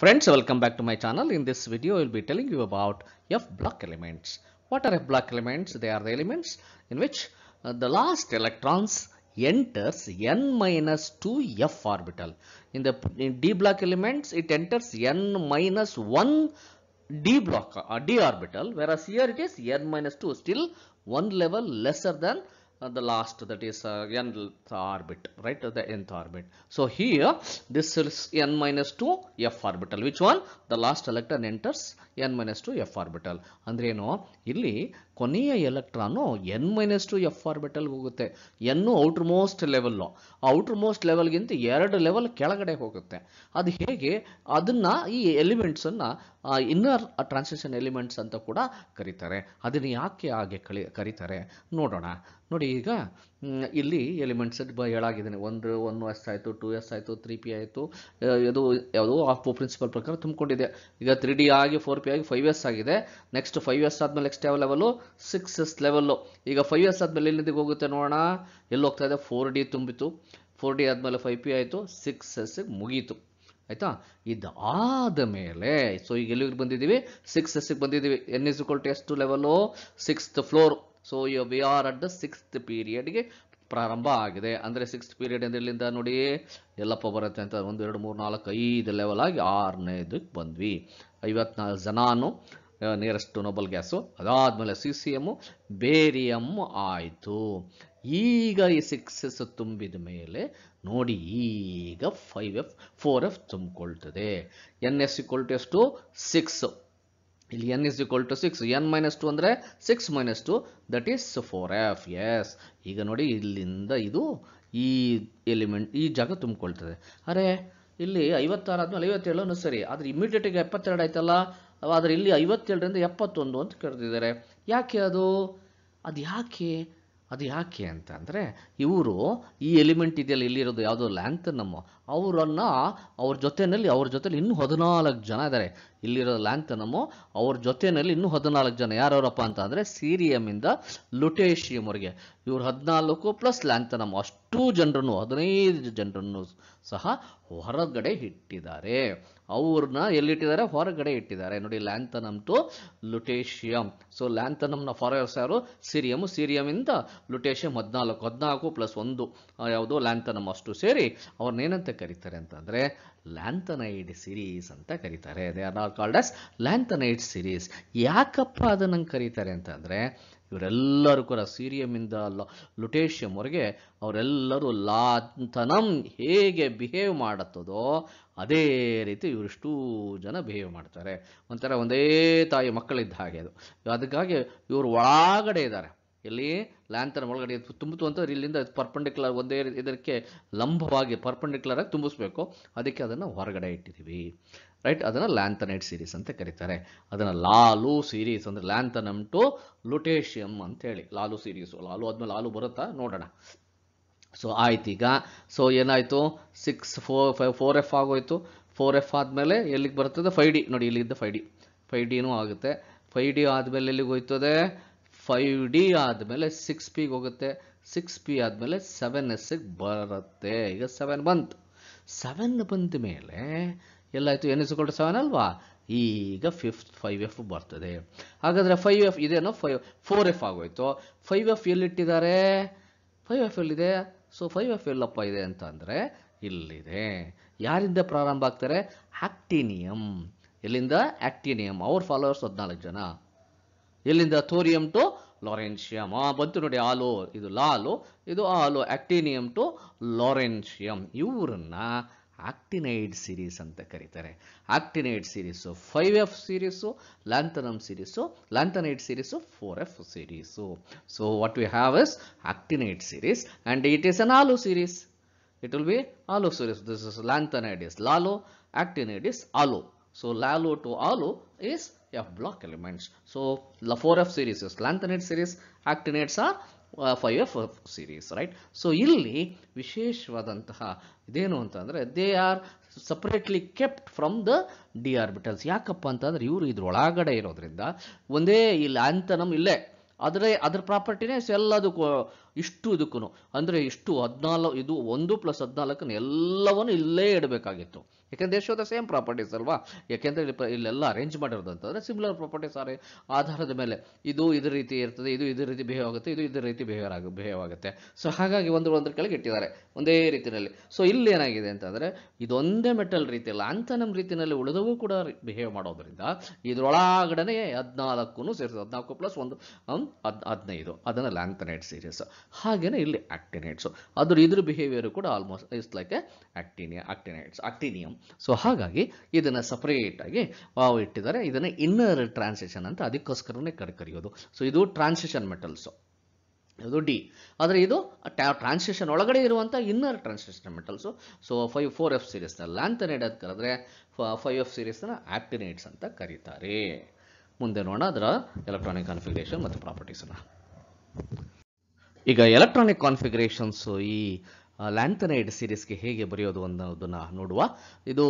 Friends, welcome back to my channel. In this video, I will be telling you about F-block elements. What are F-block elements? They are the elements in which uh, the last electrons enters n minus 2 f orbital. In the in d block elements, it enters n minus 1 d block or uh, d orbital, whereas here it is n minus 2, still one level lesser than the last that is uh, nth orbit right the nth orbit so here this is n minus 2 f orbital which one the last electron enters n minus 2 f orbital ಅಂದ್ರೆ ಏನು ಇಲ್ಲಿ ಕೊನೆಯ electron N minus two F ಆರ್ಬಿಟಲ್ಗೆ ಹೋಗುತ್ತೆ ಎನ್ನು outermost level outermost ಲೆವೆಲ್ಗಿಂತ ಎರಡು level ಕೆಳಗಡೆ ಹೋಗುತ್ತೆ ಅದು ಹೇಗೆ ಅದನ್ನು ಈ ಎಲಿಮೆಂಟ್ಸನ್ನು ಇನ್ನರ್ ಟ್ರಾನ್ಸಿಷನ್ ಎಲಿಮೆಂಟ್ಸ್ ಅಂತ ಕೂಡ ಕರೀತಾರೆ ಅದನ್ನು ಯಾಕೆ ಹಾಗೆ ಕಳಿ ಕರೀತಾರೆ ನೋಡೋಣ ನೋಡಿ ಈಗ ಇಲ್ಲಿ ಎಲಿಮೆಂಟ್ಸ್ ಹೇಳಾಗಿದ್ದೇನೆ ಒಂದು ಒನ್ ಎಸ್ ಆಯಿತು ಟೂ ಎಸ್ ಆಯಿತು ತ್ರೀ ಪಿ ಆಯಿತು ಇದು ಯಾವುದೋ ಆಫ್ ಪ್ರಿನ್ಸಿಪಲ್ ಪ್ರಕಾರ ತುಂಬಿಕೊಂಡಿದೆ ಈಗ ತ್ರೀ ಡಿ ಆಗಿ ಫೋರ್ ಪಿ ಆಗಿ ಫೈವ್ ಎಸ್ ಆಗಿದೆ ನೆಕ್ಸ್ಟ್ ಫೈವ್ ಎಸ್ ಆದಮೇಲೆ ನೆಕ್ಸ್ಟ್ ಯಾವ ಲೆವೆಲು ಸಿಕ್ಸ್ ಎಸ್ ಲೆವೆಲ್ಲು ಈಗ ಫೈವ್ ಎಸ್ ಆದಮೇಲೆ ಎಲ್ಲಿಂದ ಹೋಗುತ್ತೆ ನೋಡೋಣ ಎಲ್ಲಿ ಹೋಗ್ತಾ ಇದೆ ಫೋರ್ ಡಿ ತುಂಬಿತು ಫೋರ್ ಡಿ ಆದಮೇಲೆ ಫೈವ್ ಪಿ ಆಯಿತು ಸಿಕ್ಸ್ ಎಸ್ ಮುಗೀತು ಆಯಿತಾ ಇದಾದ ಮೇಲೆ ಸೊ ಈಗ ಎಲ್ಲಿಗೆ ಬಂದಿದ್ದೀವಿ ಸಿಕ್ಸ್ ಎಸ್ಸಿಗೆ ಬಂದಿದ್ದೀವಿ ಎನ್ ಇಸ್ ಟು ಎಷ್ಟು level sixth floor so we are at the sixth ಪೀರಿಯಡ್ಗೆ ಪ್ರಾರಂಭ ಆಗಿದೆ ಅಂದರೆ ಸಿಕ್ಸ್ತ್ ಪೀರಿಯಡ್ ಅಂದ್ರೆ ಇಲ್ಲಿಂದ ನೋಡಿ ಎಲ್ಲಪ್ಪ ಬರುತ್ತೆ ಅಂತ ಒಂದು ಎರಡು ಮೂರು ನಾಲ್ಕು ಐದು ಲೆವೆಲ್ ಆಗಿ ಆರನೇದಕ್ಕೆ ಬಂದ್ವಿ ಐವತ್ನಾಲ್ಕು ಜನಾನು ನಿಯರೆಸ್ಟ್ ನೋಬಲ್ ಗ್ಯಾಸು ಅದಾದಮೇಲೆ ಸಿ ಸಿ ಎಮ್ಮು ಬೇರಿಯಮ್ ಆಯಿತು ಈಗ ಈ ಸಿಕ್ಸಸ್ ತುಂಬಿದ ಮೇಲೆ ನೋಡಿ ಈಗ ಫೈವ್ ಎಫ್ ಫೋರ್ ಎಫ್ ತುಂಬಿಕೊಳ್ತದೆ ಎನ್ ಎಸ್ ಇಕ್ವಲ್ ಟು ಎಷ್ಟು ಸಿಕ್ಸು ಇಲ್ಲಿ N is equal to six N minus two ಅಂದರೆ six minus two that is four F S ಈಗ ನೋಡಿ ಇಲ್ಲಿಂದ ಇದು ಈ ಎಲಿಮೆಂಟ್ ಈ ಜಾಗ ತುಂಬಿಕೊಳ್ತದೆ ಅರೆ ಇಲ್ಲಿ ಐವತ್ತಾರು ಆದಮೇಲೆ ಐವತ್ತೇಳು ಸರಿ ಆದರೆ ಇಮಿಡಿಯೇಟಿಗೆ ಎಪ್ಪತ್ತೆರಡು ಆಯ್ತಲ್ಲ ಆದರೆ ಇಲ್ಲಿ ಐವತ್ತೇಳರಿಂದ ಎಪ್ಪತ್ತೊಂದು ಅಂತ ಕರೆದಿದ್ದಾರೆ ಯಾಕೆ ಅದು ಅದು ಯಾಕೆ ಅದು ಯಾಕೆ ಅಂತ ಅಂದರೆ ಇವರು ಈ ಎಲಿಮೆಂಟ್ ಇದೆಯಲ್ಲ ಇಲ್ಲಿರೋದು ಯಾವುದೋ ಲ್ಯಾಂತ್ ನಮ್ಮ ಅವರನ್ನು ಅವ್ರ ಜೊತೆಯಲ್ಲಿ ಅವ್ರ ಜೊತೇಲಿ ಇನ್ನೂ ಹದಿನಾಲ್ಕು ಜನ ಇದ್ದಾರೆ ಇಲ್ಲಿರೋ ಲ್ಯಾಂಗ್ತನಮು ಅವ್ರ ಜೊತೆಯಲ್ಲಿ ಇನ್ನೂ ಹದಿನಾಲ್ಕು ಜನ ಯಾರವರಪ್ಪ ಅಂತ ಅಂದರೆ ಸಿರಿಯಮ್ಮಿಂದ ಲುಟೇಶಿಯಮ್ವರೆಗೆ ಇವ್ರು ಹದಿನಾಲ್ಕು ಪ್ಲಸ್ ಲ್ಯಾಂಥನಮ್ ಅಷ್ಟು ಜನರನ್ನು ಹದಿನೈದು ಜನರನ್ನು ಸಹ ಹೊರಗಡೆ ಇಟ್ಟಿದ್ದಾರೆ ಅವ್ರನ್ನ ಎಲ್ಲಿಟ್ಟಿದ್ದಾರೆ ಹೊರಗಡೆ ಇಟ್ಟಿದ್ದಾರೆ ನೋಡಿ ಲ್ಯಾಂಥನಮ್ ಟು ಲುಟೇಶಿಯಮ್ ಸೊ ಲ್ಯಾಂಥನಮ್ನ ಫಾರೆಸ್ ಯಾರು ಸಿರಿಯಮ್ ಇಂದ ಲುಟೇಶಿಯಂ ಹದಿನಾಲ್ಕು ಹದಿನಾಲ್ಕು ಪ್ಲಸ್ ಒಂದು ಯಾವುದು ಲ್ಯಾಂಥನಮ್ ಅಷ್ಟು ಸೇರಿ ಅವ್ರನ್ನೇನಂತ ಕರೀತಾರೆ ಅಂತಂದರೆ ಲ್ಯಾಂಥನೈಡ್ ಸಿರೀಸ್ ಅಂತ ಕರೀತಾರೆ they are not called as lanthanide series ಯಾಕಪ್ಪ ಅದನ್ನು ಕರೀತಾರೆ ಅಂತಂದರೆ ಇವರೆಲ್ಲರೂ ಕೂಡ ಸೀರಿಯಮಿಂದ ಲುಟೇಶಿಯಂವರೆಗೆ ಅವರೆಲ್ಲರೂ ಲಾಂಥನಂ ಹೇಗೆ ಬಿಹೇವ್ ಮಾಡುತ್ತದೋ ಅದೇ ರೀತಿ ಇವರಿಷ್ಟೂ ಜನ ಬಿಹೇವ್ ಮಾಡ್ತಾರೆ ಒಂಥರ ಒಂದೇ ತಾಯಿ ಮಕ್ಕಳಿದ್ದ ಹಾಗೆ ಅದು ಅದಕ್ಕಾಗಿ ಇವರು ಒಳಗಡೆ ಇದ್ದಾರೆ ಇಲ್ಲಿ ಲ್ಯಾಂಥರ್ ಒಳಗಡೆ ತುಂಬಿತು ಅಂತ ಇಲ್ಲಿಂದ ಪರ್ಪಂಡಿಕ್ಯುಲರ್ ಒಂದೇ ಇದಕ್ಕೆ ಲಂಬವಾಗಿ ಪರ್ಪಂಡಿಕ್ಯುಲರ್ ಆಗಿ ತುಂಬಿಸ್ಬೇಕು ಅದಕ್ಕೆ ಅದನ್ನು ಹೊರಗಡೆ ಇಟ್ಟಿದ್ದೀವಿ ರೈಟ್ ಅದನ್ನು ಲ್ಯಾಂಥನೈಟ್ ಸೀರೀಸ್ ಅಂತ ಕರೀತಾರೆ ಅದನ್ನು ಲಾಲು ಸೀರೀಸ್ ಅಂದರೆ ಲ್ಯಾಂಥನಮ್ ಟು ಅಂತ ಅಂತೇಳಿ ಲಾಲು ಸೀರೀಸು ಲಾಲು ಆದಮೇಲೆ ಲಾಲು ಬರುತ್ತಾ ನೋಡೋಣ ಸೊ ಆಯ್ತು ಈಗ ಸೊ ಏನಾಯಿತು six four five four F ಆಗೋಯ್ತು ಫೋರ್ ಎಫ್ ಆದಮೇಲೆ ಎಲ್ಲಿಗೆ ಬರ್ತದೆ ಫೈ ಡಿ ನೋಡಿ ಇಲ್ಲಿದ್ದ ಫೈ ಡಿ ಫೈ ಡಿನೂ ಆಗುತ್ತೆ ಫೈ ಡಿ ಆದಮೇಲೆ ಎಲ್ಲಿಗೆ ಹೋಯ್ತದೆ ಫೈವ್ ಡಿ ಆದಮೇಲೆ ಸಿಕ್ಸ್ ಪಿಗೆ ಹೋಗುತ್ತೆ ಸಿಕ್ಸ್ ಪಿ ಆದಮೇಲೆ ಸೆವೆನ್ ಎಸ್ಸಿಗೆ ಬರುತ್ತೆ ಈಗ ಸೆವೆನ್ ಬಂತು ಸೆವೆನ್ ಬಂದ ಮೇಲೆ ಎಲ್ಲಾಯಿತು ಎನ್ ಎಸ್ ಕೊಟ್ಟು ಸೆವೆನ್ ಅಲ್ವಾ ಈಗ ಫಿಫ್ತ್ ಫೈವ್ ಎಫ್ ಬರ್ತದೆ ಹಾಗಾದರೆ ಫೈವ್ ಎಫ್ ಇದೇನೋ ಫೈವ್ ಫೋರ್ ಎಫ್ ಆಗೋಯ್ತು ಫೈವ್ ಎಫ್ ಎಲ್ಲಿಟ್ಟಿದ್ದಾರೆ ಫೈವ್ ಎಫ್ ಎಲ್ಲಿದೆ ಸೊ ಫೈವ್ ಎಫ್ ಎಲ್ಲಪ್ಪ ಇದೆ ಅಂತ ಅಂದರೆ ಇಲ್ಲಿದೆ ಯಾರಿಂದ ಪ್ರಾರಂಭ ಆಗ್ತಾರೆ ಆಕ್ಟಿನಿಯಂ ಎಲ್ಲಿಂದ ಆಕ್ಟಿನಿಯಂ ಅವ್ರ ಫಾಲೋವರ್ಸ್ ಹದಿನಾಲ್ಕು ಜನ ಎಲ್ಲಿಂದ ಥೋರಿಯಂ ಟು ಲಾರೆನ್ಷಿಯಂ ಆ ಬಂತು ನೋಡಿ ಆಲೋ ಇದು ಲಾಲು ಇದು ಆಲೋ ಆಕ್ಟಿನಿಯಂ ಟು ಲಾರೆನ್ಷಿಯಂ ಇವರನ್ನ ಆಕ್ಟಿನೈಡ್ ಸೀರೀಸ್ ಅಂತ ಕರೀತಾರೆ actinide series five F series lanthanum series lanthanide series four F series so what we have is actinide series and it is an ಆಲೋ ಸೀರೀಸ್ ಇಟ್ ವಿಲ್ ಬಿ ಆಲೋ series this is lanthanide is ಲಾಲೋ actinide is ಆಲೋ so ಲಾಲೋ to ಆಲೋ is F block elements so ಲ four F is lanthanide series, actinides are five F series right so ಇಲ್ಲಿ ವಿಶೇಷವಾದಂತಹ ಇದೇನು ಅಂತಂದರೆ they R separately kept from the D orbitals ಯಾಕಪ್ಪ ಅಂತಂದರೆ ಇವರು ಇದ್ರೊಳಗಡೆ ಒಳಗಡೆ ಇರೋದ್ರಿಂದ ಒಂದೇ ಈ ಅಂತ ಇಲ್ಲೇ ಅದರೇ ಅದ್ರ ಪ್ರಾಪರ್ಟಿನೇ ಎಲ್ಲದಕ್ಕೂ ಇಷ್ಟು ಇದಕ್ಕೂ ಅಂದರೆ ಇಷ್ಟು ಹದಿನಾಲ್ಕು ಇದು ಒಂದು ಪ್ಲಸ್ ಹದಿನಾಲ್ಕನ್ನು ಎಲ್ಲವನ್ನು ಇಲ್ಲೇ ಇಡಬೇಕಾಗಿತ್ತು ಯಾಕೆಂದರೆ ಎಷ್ಟು ಸೇಮ್ ಪ್ರಾಪರ್ಟೀಸ್ ಅಲ್ವಾ ಯಾಕೆಂದರೆ ಇಲ್ಲಿ ಇಲ್ಲೆಲ್ಲ ಅರೇಂಜ್ ಮಾಡಿರೋದು ಅಂತಂದರೆ ಸಿಮಿಲರ್ ಪ್ರಾಪರ್ಟೀಸ್ ಆರೆ ಆಧಾರದ ಮೇಲೆ ಇದು ಇದೇ ರೀತಿ ಇರ್ತದೆ ಇದು ಇದೇ ರೀತಿ ಬಿಹೇವ್ ಆಗುತ್ತೆ ಇದು ಇದೇ ರೀತಿ ಬಿಹೇವ್ ಆಗ ಬಿಹೇವ್ ಆಗುತ್ತೆ ಸೊ ಹಾಗಾಗಿ ಒಂದರ ಒಂದ್ರ ಕೆಳಗೆ ಇಟ್ಟಿದ್ದಾರೆ ಒಂದೇ ರೀತಿಯಲ್ಲಿ ಸೊ ಇಲ್ಲಿ ಏನಾಗಿದೆ ಅಂತಂದರೆ ಇದೊಂದೇ ಮೆಟಲ್ ರೀತಿಯಲ್ಲ ಅಂತ ನಮ್ಮ ರೀತಿಯಲ್ಲಿ ಉಳಿದವೂ ಕೂಡ ಬಿಹೇವ್ ಮಾಡೋದ್ರಿಂದ ಇದರೊಳಗಡೆ ಹದಿನಾಲ್ಕು ಸೇರಿಸಿ ಹದಿನಾಲ್ಕು ಪ್ಲಸ್ ಒಂದು ಹದಿನೈದು ಅದನ್ನು ಲ್ಯಾಂಥನೈಟ್ ಸೀರೀಸ್ ಹಾಗೆಯೇ ಇಲ್ಲಿ ಆಕ್ಟಿನೇಟ್ಸು ಅದ್ರ ಇದ್ರ ಬಿಹೇವಿಯರ್ ಕೂಡ almost is like a actinium actinides actinium so ಹಾಗಾಗಿ ಇದನ್ನು ಸಪ್ರೇಟಾಗಿ ಇಟ್ಟಿದ್ದಾರೆ ಇದನ್ನು ಇನ್ನರ್ ಟ್ರಾನ್ಸಿಷನ್ ಅಂತ ಅದಕ್ಕೋಸ್ಕರನೇ ಕರೆ ಕರೆಯೋದು ಸೊ ಇದು ಟ್ರಾನ್ಸಿಷನ್ ಮೆಟಲ್ಸು ಇದು ಡಿ ಆದರೆ ಇದು ಟ್ರಾನ್ಸಿಷನ್ ಒಳಗಡೆ ಇರುವಂಥ inner transition metals so five four F ಸೀರೀಸ್ನ ಲ್ಯಾಂಥನೇಡ್ ಅಂತ ಕರೆದ್ರೆ ಫೈವ್ ಎಫ್ ಸೀರೀಸ್ನ ಆಕ್ಟಿನೇಟ್ಸ್ ಅಂತ ಕರೀತಾರೆ ಮುಂದೆ ನೋಡೋಣ ಅದರ ಎಲೆಕ್ಟ್ರಾನಿಕ್ ಕಾನ್ಫಿಗರೇಷನ್ ಮತ್ತು ಪ್ರಾಪರ್ಟೀಸನ್ನು ಈಗ ಎಲೆಕ್ಟ್ರಾನಿಕ್ ಕಾನ್ಫಿಗರೇಷನ್ಸು ಈ ಲ್ಯಾಂಥನೈಡ್ ಸೀರೀಸ್ಗೆ ಹೇಗೆ ಬರೆಯೋದು ಅನ್ನೋದನ್ನು ನೋಡುವ ಇದು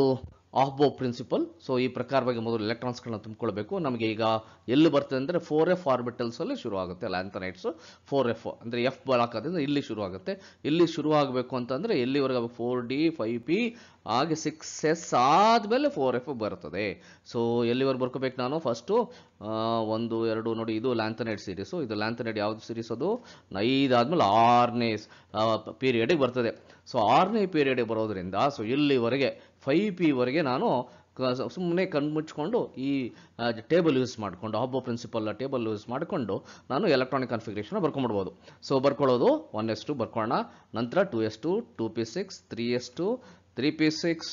ಬೋ ಪ್ರಿನ್ಸಿಪಲ್ ಸೊ ಈ ಪ್ರಕಾರವಾಗಿ ಮೊದಲು ಎಲೆಕ್ಟ್ರಾನ್ಸ್ಗಳನ್ನ ತುಂಬಿಕೊಳ್ಬೇಕು ನಮಗೆ ಈಗ ಎಲ್ಲಿ ಬರ್ತದೆ ಅಂದರೆ ಫೋರ್ ಎಫ್ ಆರ್ಬಿಟಲ್ಸಲ್ಲಿ ಶುರು ಆಗುತ್ತೆ ಫೋರ್ ಎಫ್ ಅಂದರೆ ಎಫ್ ಹಾಕೋದ್ರಿಂದ ಇಲ್ಲಿ ಶುರು ಆಗುತ್ತೆ ಇಲ್ಲಿ ಶುರು ಆಗಬೇಕು ಅಂತಂದರೆ ಎಲ್ಲಿವರೆಗೆ ಫೋರ್ ಡಿ ಫೈವ್ ಪಿ ಹಾಗೆ ಸಿಕ್ಸ್ ಎಸ್ ಆದಮೇಲೆ ಫೋರ್ ಎಫ್ ಬರ್ತದೆ ಸೊ ಎಲ್ಲಿವರೆಗೆ ಬರ್ಕೋಬೇಕು ನಾನು ಫಸ್ಟು ಒಂದು ಎರಡು ನೋಡಿ ಇದು ಲ್ಯಾಂಥನೈಡ್ ಸೀರೀಸು ಇದು ಲ್ಯಾಂಥನೈಡ್ ಯಾವುದು ಸೀರೀಸ್ ಅದು ಆದಮೇಲೆ ಆರನೇ ಪೀರಿಯಡಿಗೆ ಬರ್ತದೆ ಸೊ ಆರನೇ ಪೀರಿಯಡಿಗೆ ಬರೋದರಿಂದ ಸೊ ಇಲ್ಲಿವರೆಗೆ ಫೈ ವರೆಗೆ ನಾನು ಸುಮ್ಮನೆ ಕಣ್ಮುಚ್ಕೊಂಡು ಈ ಟೇಬಲ್ ಯೂಸ್ ಮಾಡಿಕೊಂಡು ಹಬ್ಬ ಪ್ರಿನ್ಸಿಪಲ್ ಟೇಬಲ್ ಯೂಸ್ ಮಾಡಿಕೊಂಡು ನಾನು ಎಲೆಕ್ಟ್ರಾನಿಕ್ ಕನ್ಫಿಗ್ರೇಷನ್ ಬರ್ಕೊಂಡ್ಬಿಡ್ಬೋದು ಸೊ ಬರ್ಕೊಳ್ಳೋದು ಒನ್ ಎಸ್ ಟು ಬರ್ಕೊಳ್ಳೋಣ ನಂತರ two S two two P six three S two three P six